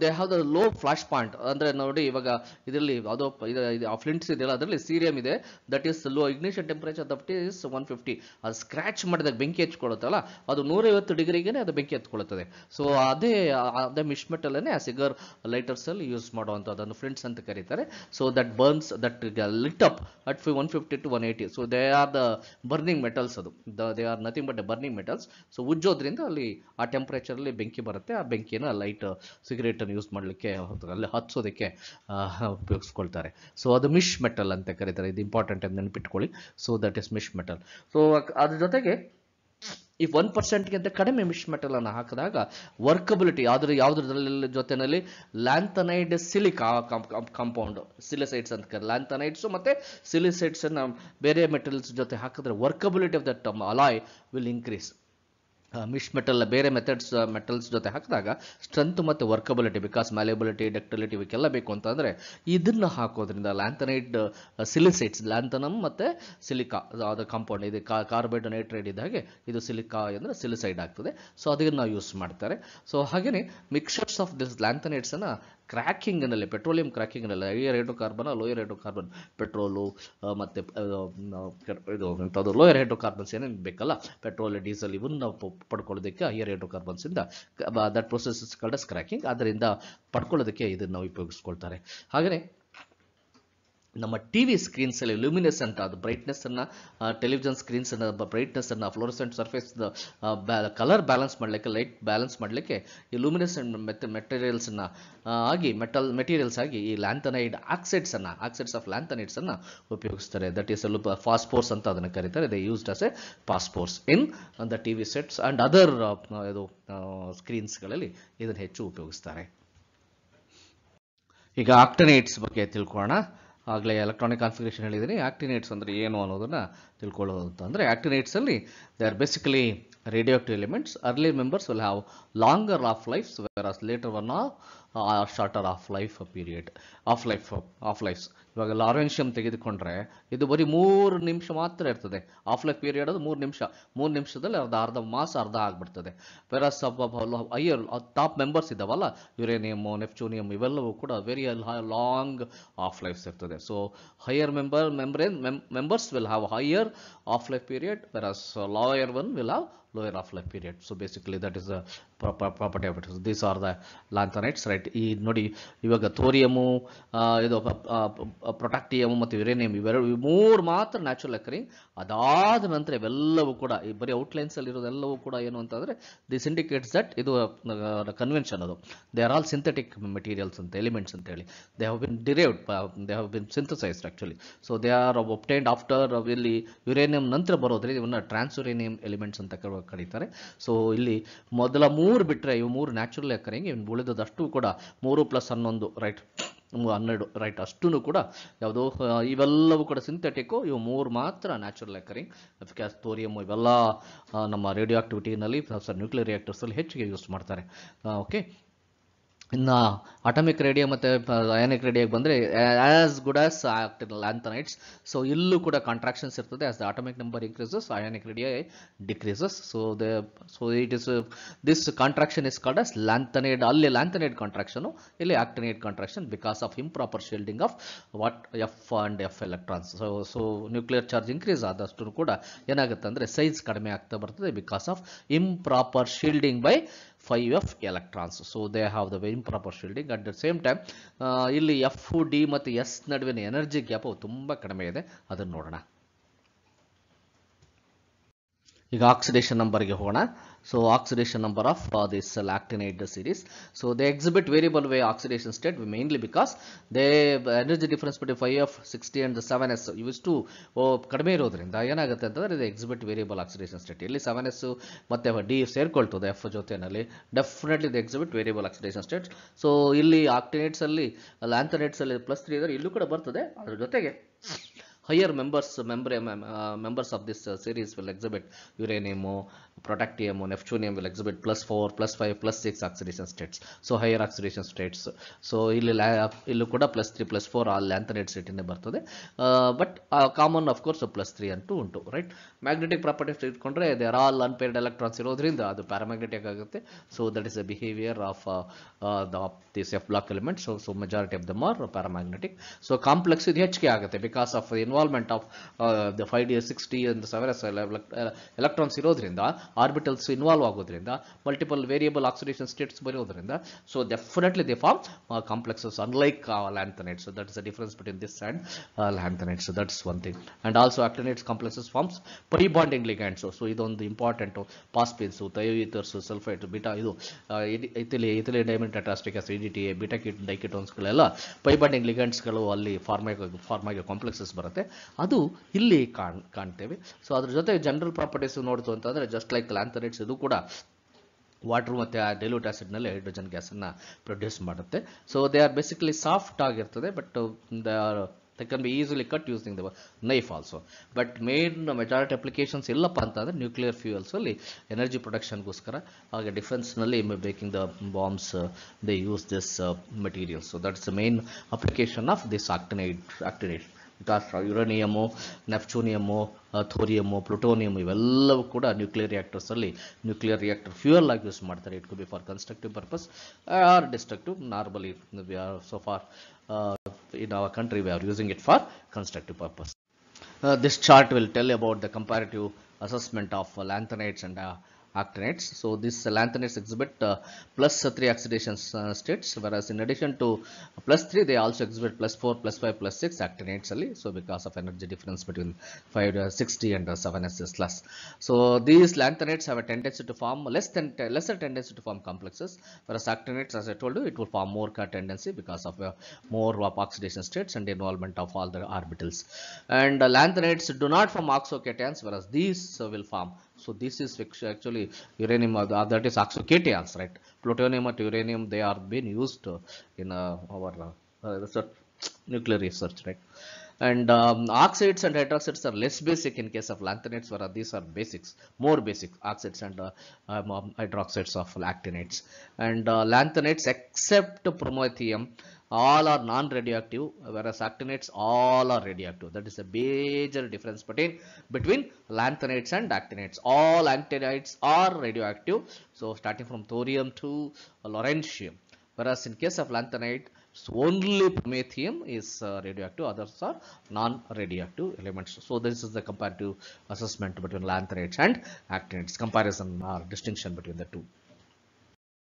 they have the low flash point ಅಂದ್ರೆ ನೋಡಿ ಇವಾಗ ಇದರಲ್ಲಿ ಯಾವುದೋ ಇದು ಫ್ಲಿಂಟ್ಸ್ ಇದೆಯಲ್ಲ ಅದರಲ್ಲಿ ಸೀರಿಯಂ ಇದೆ that is low ignition temperature that is one fifty ಅದು ಸ್ಕ್ರ್ಯಾಚ್ ಮಾಡಿದಾಗ ಬೆಂಕಿ ಹಚ್ಕೊಳ್ಳುತ್ತಲ್ಲ ಅದು ನೂರೈವತ್ತು ಡಿಗ್ರಿಗೆ ಅದು ಬೆಂಕಿ ಹತ್ಕೊಳ್ಳುತ್ತದೆ ಸೊ ಅದೇ ಅದೇ ಮಿಶ್ ಆ ಸಿಗರ್ ಲೈಟರ್ಸ್ ಅಲ್ಲಿ ಯೂಸ್ ಅದನ್ನು ಫ್ಲಿಂಟ್ಸ್ ಅಂತ ಕರೀತಾರೆ so that burns that lit up at ಫಿ one fifty to one eighty so they are the burning metals ಅದು they are nothing but burning metals so ಉಜ್ಜೋದ್ರಿಂದ ಅಲ್ಲಿ ಆ ಅಲ್ಲಿ ಬೆಂಕಿ ಬರುತ್ತೆ ಆ ಬೆಂಕಿನ ಲೈಟ್ ಸಿಗರೇಟ್ ಕಾಂಕ್ರೀಟನ್ನು ಯೂಸ್ ಮಾಡಲಿಕ್ಕೆ ಅಲ್ಲಿ ಹತ್ಸೋದಕ್ಕೆ ಉಪಯೋಗಿಸ್ಕೊಳ್ತಾರೆ ಸೊ ಅದು ಮಿಶ್ ಮೆಟಲ್ ಅಂತ ಕರೀತಾರೆ ಇದು ಇಂಪಾರ್ಟೆಂಟ್ ಅಂತ ನೆನಪಿಟ್ಕೊಳ್ಳಿ so that is misch metal so ಅದ್ರ ಜೊತೆಗೆ ಈ ಒನ್ ಪರ್ಸೆಂಟ್ಗಿಂತ ಕಡಿಮೆ ಮಿಶ್ ಮೆಟಲ್ ಅನ್ನು ಹಾಕಿದಾಗ ವರ್ಕಬಿಲಿಟಿ ಯಾವ್ದ್ರ ಯಾವುದ್ರಲ್ಲಿ ಜೊತೆನಲ್ಲಿ ಲ್ಯಾಂಥನೈಡ್ ಸಿಲಿಕಾ ಕಾಂಪೌಂಡ್ ಸಿಲಿಸೈಡ್ಸ್ ಅಂತ ಕರೆ ಲ್ಯಾಂಥನೈಡ್ಸ್ ಮತ್ತೆ ಸಿಲಿಸೈಡ್ಸ್ ಬೇರೆ ಮೆಟಲ್ಸ್ ಜೊತೆ ಹಾಕಿದ್ರೆ workability of that alloy will increase misch metal ಬೇರೆ ಮೆಥಡ್ಸ್ ಮೆಟಲ್ಸ್ ಜೊತೆ ಹಾಕಿದಾಗ ಸ್ಟ್ರೆಂತ್ ಮತ್ತು ವರ್ಕಬಿಲಿಟಿ ಬಿಕಾಸ್ ಮ್ಯಾಲೇಬಿಲಿಟಿ ಡಕ್ಟಿಲಿಟಿ ಇವಕ್ಕೆಲ್ಲ ಬೇಕು ಅಂತಂದರೆ ಇದನ್ನು ಹಾಕೋದ್ರಿಂದ ಲ್ಯಾಂಥನೈಡ್ ಸಿಲಿಸೈಟ್ಸ್ ಲ್ಯಾಂಥನಮ್ ಮತ್ತು ಸಿಲಿಕಾ ಅದು ಕಾಂಪೌಂಡ್ ಇದು ಕಾರ್ಬೈಡ್ ನೈಟ್ರೈಡ್ ಇದ್ದಾಗೆ ಇದು ಸಿಲಿಕಾ ಅಂದರೆ ಸಿಲಿಸೈಡ್ ಆಗ್ತದೆ ಸೊ ಅದನ್ನು ನಾವು ಯೂಸ್ ಮಾಡ್ತಾರೆ ಸೊ ಹಾಗೆಯೇ ಮಿಕ್ಸರ್ಸ್ ಆಫ್ ದಿಸ್ ಲ್ಯಾಂಥನೈಟ್ಸನ್ನು ಕ್ರ್ಯಾಕಿಂಗ್ನಲ್ಲಿ ಪೆಟ್ರೋಲಿಯಂ ಕ್ರ್ಯಾಕಿಂಗ್ನಲ್ಲಿ higher hydrocarbon lower hydrocarbon petrol ಮತ್ತು ಇದು ಇಂಥದ್ದು ಲೋಯರ್ ಹೈಡ್ರೋ ಕಾರ್ಬನ್ಸ್ ಏನೇನು ಬೇಕಲ್ಲ ಪೆಟ್ರೋಲ್ ಡೀಸೆಲ್ ಇವನ್ನ ಪಡ್ಕೊಳ್ಳೋದಕ್ಕೆ ಹೈಯರ್ ಹೈಡ್ರೋ ಕಾರ್ಬನ್ಸಿಂದ ದಟ್ ಪ್ರೊಸೆಸ್ ಇಸ್ ಕ್ರ್ಯಾಕಿಂಗ್ ಅದರಿಂದ ಪಡ್ಕೊಳ್ಳೋದಕ್ಕೆ ಇದನ್ನು ಉಪಯೋಗಿಸ್ಕೊಳ್ತಾರೆ ಹಾಗೆಯೇ ನಮ್ಮ ಟಿ ವಿ ಸ್ಕ್ರೀನ್ಸಲ್ಲಿ ಲ್ಯೂಮಿನಸ್ ಅಂತ ಅದು ಬ್ರೈಟ್ನೆಸ್ಸನ್ನು ಟೆಲಿವಿಷನ್ ಬ್ರೈಟ್ನೆಸ್ ಬ್ರೈಟ್ನೆಸ್ಸನ್ನು ಫ್ಲೋರಸೆಂಟ್ ಸರ್ಫೇಸ್ ಕಲರ್ ಬ್ಯಾಲೆನ್ಸ್ ಮಾಡಲಿಕ್ಕೆ ಲೈಟ್ ಬ್ಯಾಲೆನ್ಸ್ ಮಾಡಲಿಕ್ಕೆ ಈ ಅಂಡ್ ಮೆಟ್ ಮೆಟೀರಿಯಲ್ಸನ್ನು ಆಗಿ ಮೆಟಲ್ ಮೆಟೀರಿಯಲ್ಸ್ ಆಗಿ ಈ ಲ್ಯಾಂಥನೈಡ್ ಆಕ್ಸೈಡ್ಸನ್ನು ಆಕ್ಸೈಡ್ಸ್ ಆಫ್ ಲ್ಯಾಂಥನೈಡ್ಸನ್ನು ಉಪಯೋಗಿಸ್ತಾರೆ ದಟ್ ಈಸ್ ಅಲ್ಪ ಫಾಸ್ಫೋರ್ಸ್ ಅಂತ ಅದನ್ನು ಕರೀತಾರೆ they used as a phosphors in the T V sets and other ಇದು ಸ್ಕ್ರೀನ್ಸ್ಗಳಲ್ಲಿ ಇದನ್ನು ಹೆಚ್ಚು ಉಪಯೋಗಿಸ್ತಾರೆ ಈಗ ಆಕ್ಟನೈಟ್ಸ್ ಬಗ್ಗೆ ತಿಳ್ಕೊಳ್ಳೋಣ ಆಗಲೇ ಎಲೆಕ್ಟ್ರಾನಿಕ್ ಕಾನ್ಫಿಗರೇಷನ್ ಹೇಳಿದ್ದೀನಿ ಆಕ್ಟಿನೇಟ್ಸ್ ಅಂದರೆ ಏನು ಅನ್ನೋದನ್ನು ತಿಳ್ಕೊಳ್ಳೋದು ಅಂತ ಅಂದರೆ ಆಕ್ಟಿನೇಟ್ಸಲ್ಲಿ they are basically radio elements early members will have longer half lifes whereas later one of shorter half life period half life half lifes ಇವಾಗ ಲಾರೆನ್ಷಿಯಮ್ ತೆಗೆದುಕೊಂಡ್ರೆ ಇದು ಬರೀ ಮೂರು ನಿಮಿಷ ಮಾತ್ರ ಇರ್ತದೆ ಆಫ್ ಲೈಫ್ ಪೀರಿಯಡ್ ಅದು ಮೂರು ನಿಮಿಷ ಮೂರು ನಿಮಿಷದಲ್ಲಿ ಅರ್ಧ ಅರ್ಧ ಮಾಸ ಅರ್ಧ ಆಗಿಬಿಡ್ತದೆ ವೆರಸ್ ಅಯ್ಯರ್ ಟಾಪ್ ಮೆಂಬರ್ಸ್ ಇದ್ದಾವಲ್ಲ ಯುರೇನಿಯಮ್ ನೆಪ್ಚೋನಿಯಂ ಇವೆಲ್ಲವೂ ಕೂಡ ವೆರಿ ಲಾಂಗ್ ಆಫ್ ಲೈಫ್ಸ್ ಇರ್ತದೆ so higher member membrane members will have higher half life period versus lower one will have lower half life period so basically that is property of it these are the lanthanides right ಈ ನೋಡಿ ಇವಾಗ ಥೋರಿಯಮು ಇದು ಪ್ರೊಟಾಕ್ಟಿಯಮು ಮತ್ತು uranium ಇವೆರಡು ಮೂರು ಮಾತ್ರ natural occurring ಅದಾದ ನಂತರ ಇವೆಲ್ಲವೂ ಕೂಡ ಈ ಬರೀ ಔಟ್ಲೈನ್ಸಲ್ಲಿ ಇರೋದೆಲ್ಲವೂ ಕೂಡ ಏನು ಅಂತಂದರೆ ದಿಸ್ ಇಂಡಿಕೇಟ್ಸ್ ದಟ್ ಇದು ಕನ್ವೆನ್ಷನ್ ಅದು they are all synthetic materials ಅಂತ ಎಲಿಮೆಂಟ್ಸ್ ಅಂತ ಹೇಳಿ they have been derived they have been synthesized actually so they are obtained after ಇಲ್ಲಿ ಯುರೇನಿಯಂ ನಂತರ ಬರೋದ್ರೆ ಇವನ್ನ ಟ್ರಾನ್ಸ್ ಯುರೇನಿಯಂ ಎಲಿಮೆಂಟ್ಸ್ ಅಂತ ಕರೀತಾರೆ ಸೊ ಇಲ್ಲಿ ಮೊದಲ ಮೂರು ಬಿಟ್ಟರೆ ಇವು ಮೂರು ನ್ಯಾಚುರಲ್ ಅಕರಿಂಗ್ ಇವನ್ ಉಳಿದದಷ್ಟು ಕೂಡ ಮೂರು ಪ್ಲಸ್ ಹನ್ನೊಂದು ರೈಟ್ ಹನ್ನೆರಡು ರೈಟ್ ಅಷ್ಟೂ ಕೂಡ ಯಾವುದೋ ಇವೆಲ್ಲವೂ ಕೂಡ ಸಿಂಥೆಟಿಕ್ಕು ಇವು ಮೂರು ಮಾತ್ರ ನ್ಯಾಚುರಲ್ ಆಕರಿಂಗ್ ಕ್ಯಾಸ್ ತೋರಿಯಮು ಇವೆಲ್ಲ ನಮ್ಮ ರೇಡಿಯೋ ಆಕ್ಟಿವಿಟಿನಲ್ಲಿ ನ್ಯೂಕ್ಲಿಯರ್ ರಿಯಾಕ್ಟರ್ಸಲ್ಲಿ ಹೆಚ್ಚಿಗೆ ಯೂಸ್ ಮಾಡ್ತಾರೆ ಓಕೆ ಇನ್ನು ಅಟಮಿಕ್ ರೇಡಿಯೋ ಮತ್ತು ಅಯಾನಿಕ್ ರೇಡಿಯೋಗೆ ಬಂದರೆ ಆ್ಯಸ್ ಗುಡ್ ಆಸ್ ಆಗ್ತಿರಲ್ಲ ಆ್ಯಂಥನೈಟ್ಸ್ ಸೊ ಇಲ್ಲೂ ಕೂಡ ಕಾಂಟ್ರಾಕ್ಷನ್ಸ್ ಇರ್ತದೆ as the atomic number increases ionic radio decreases so the so it is this contraction is called as lanthanide ಅಲ್ಲಿ ಲ್ಯಾಂಥನೈಡ್ ಕಾಂಟ್ರಾಕ್ಷನು ಇಲ್ಲಿ actinide contraction because of improper shielding of what F and F electrons so so nuclear charge increase ಆದಷ್ಟು ಕೂಡ ಏನಾಗುತ್ತೆ ಅಂದರೆ size ಕಡಿಮೆ ಆಗ್ತಾ ಬರ್ತದೆ because of improper shielding by 5f electrons so they have the very improper shielding at the same time ಇಲ್ಲಿ F D ಮತ್ತು S, ನಡುವಿನ ಎನರ್ಜಿ ಗ್ಯಾಪ್ ತುಂಬ ಕಡಿಮೆ ಇದೆ ಅದನ್ನು ನೋಡೋಣ ಈಗ ಆಕ್ಸಿಡೇಷನ್ ನಂಬರ್ಗೆ ಹೋಗೋಣ so oxidation number of this actinide series so they exhibit variable way oxidation state mainly because they energy difference ಬಿಟ್ಟು five F six D and seven S ಇವಿಷ್ಟು ಕಡಿಮೆ ಇರೋದ್ರಿಂದ ಏನಾಗುತ್ತೆ ಅಂತಂದರೆ ಇದು ಎಕ್ಸಿಬಿಟ್ ವೇರಿಯಬಲ್ ಆಕ್ಸಿಡೇಷನ್ ಸ್ಟೇಟ್ ಇಲ್ಲಿ ಸೆವೆನ್ ಎಸ್ ಮತ್ತು D ಸೇರ್ಕೊಳ್ತದೆ ಎಫ್ ಜೊತೆಯಲ್ಲಿ definitely the exhibit variable oxidation state so ಇಲ್ಲಿ ಆಕ್ಟಿನೇಟ್ಸಲ್ಲಿ ಅಲ್ಲಿ ಪ್ಲಸ್ ತ್ರೀ ಇದ್ದಾರೆ ಇಲ್ಲೂ ಕೂಡ ಬರ್ತದೆ ಅದ್ರ ಜೊತೆಗೆ higher members member, uh, members of this uh, series will exhibit uranium protactium or neptunium exhibit plus four plus five plus six 6 states so so higher states so ಇಲ್ಲಿ ಇಲ್ಲೂ ಕೂಡ plus three plus four all lanthanide ಸೀಟಿನೇ ಬರ್ತದೆ but common of course plus three ಅಂತೂ ಉಂಟು right magnetic properties ಇಟ್ಕೊಂಡ್ರೆ there all unpaired electrons ಇರೋದ್ರಿಂದ ಅದು ಪ್ಯಾರಾಮ್ಯಾಗ್ನೆಟಿಕ್ ಆಗುತ್ತೆ so that is a behaviour of this F block element so so majority of them are paramagnetic so complex ಇದು ಹೆಚ್ಚಿಗೆ ಆಗುತ್ತೆ because of involvement of the five D six D seven S electrons ಇರೋದ್ರಿಂದ orbitals involve ಆಗೋದ್ರಿಂದ multiple variable oxidation states ಬರೋದ್ರಿಂದ so definitely they form complexes unlike lanthanides that is a difference between this and lanthanides that's one thing and also actinides complexes forms pi bonding ligands so ಇದೊಂದು important phosphines thioethers sulphite beta ಇದು uh, ethylene ethylene diamine tetraacetic as EDT ಬಿಟಾಕಿಟ್ ಡೈಕಿಟೋನ್ಸ್ಗಳೆಲ್ಲ pi bonding ಲಿಗ್ಯಾಂಡ್ಸ್ಗಳು ಅಲ್ಲಿ form ಫಾರ್ಮಾಗೆ complexes ಬರುತ್ತೆ ಅದು ಇಲ್ಲಿ ಕಾಣ್ ಕಾಣ್ತೇವೆ ಸೊ ಅದ್ರ ಜೊತೆ ಜನರಲ್ ಪ್ರಾಪರ್ಟೀಸ್ ನೋಡ್ತು ಅಂತಂದರೆ ಜಸ್ಟ್ ಲೈಕ್ ಲೈಕ್ ಇದು ಕೂಡ ವಾಟರ್ ಮತ್ತು ಆ ಡೈಲ್ಯೂಟ್ ಆ್ಯಸಿಡ್ನಲ್ಲಿ ಹೈಡ್ರೋಜನ್ ಗ್ಯಾಸನ್ನು ಪ್ರೊಡ್ಯೂಸ್ ಮಾಡುತ್ತೆ so they are basically soft ಆಗಿರ್ತದೆ but they can be easily cut using the knife also but main majority applications ಇಲ್ಲಪ್ಪ ಅಂತಂದರೆ ನ್ಯೂಕ್ಲಿಯರ್ ಫ್ಯೂಯಲ್ಸಲ್ಲಿ ಎನರ್ಜಿ ಪ್ರೊಡಕ್ಷನ್ಗೋಸ್ಕರ ಹಾಗೆ ಡಿಫೆನ್ಸ್ನಲ್ಲಿ making the bombs they use this material so that's main application of this actinide actinide ಗಾತ್ರ uranium neptunium thorium plutonium ಇವೆಲ್ಲವೂ ಕೂಡ nuclear ರಿಯಾಕ್ಟರ್ಸಲ್ಲಿ ನ್ಯೂಕ್ಲಿಯರ್ ರಿಯಾಕ್ಟರ್ ಫ್ಯೂಯಲ್ ಆಗಿ ಯೂಸ್ ಮಾಡ್ತಾರೆ ಇಟ್ ಕು B for constructive purpose or destructive normally so for in our country we are using it for constructive purpose this chart will tell about the comparative assessment of lanthanides and uh, actinides. So these lanthanides exhibit uh, plus 3 oxidation uh, states whereas in addition to plus 3 they also exhibit plus 4, plus 5, plus 6 actinides only. So because of energy difference between 5, 6D uh, and 7SS plus. So these lanthanides have a tendency to form less than lesser tendency to form complexes whereas actinides as I told you it will form more tendency because of more oxidation states and involvement of all the orbitals. And lanthanides do not form oxocations whereas these will form so this is actually uranium uh, that is oxocations, right? Plutonium and uranium they are being used uh, in uh, our uh, uh, research, nuclear research, right? And um, oxides and hydroxides are less basic in case of lanthanides, whereas these are basics, more basic oxides and um, hydroxides of actinides. And lanthanides, except promethium, all are non-radioactive whereas actinides all are radioactive that is a major difference between between lanthanides and actinides all actinides are radioactive so starting from thorium to lawrencium whereas in case of lanthanide only promethium is uh, radioactive others are non-radioactive elements so this is the comparative assessment between lanthanides and actinides comparison or distinction between the two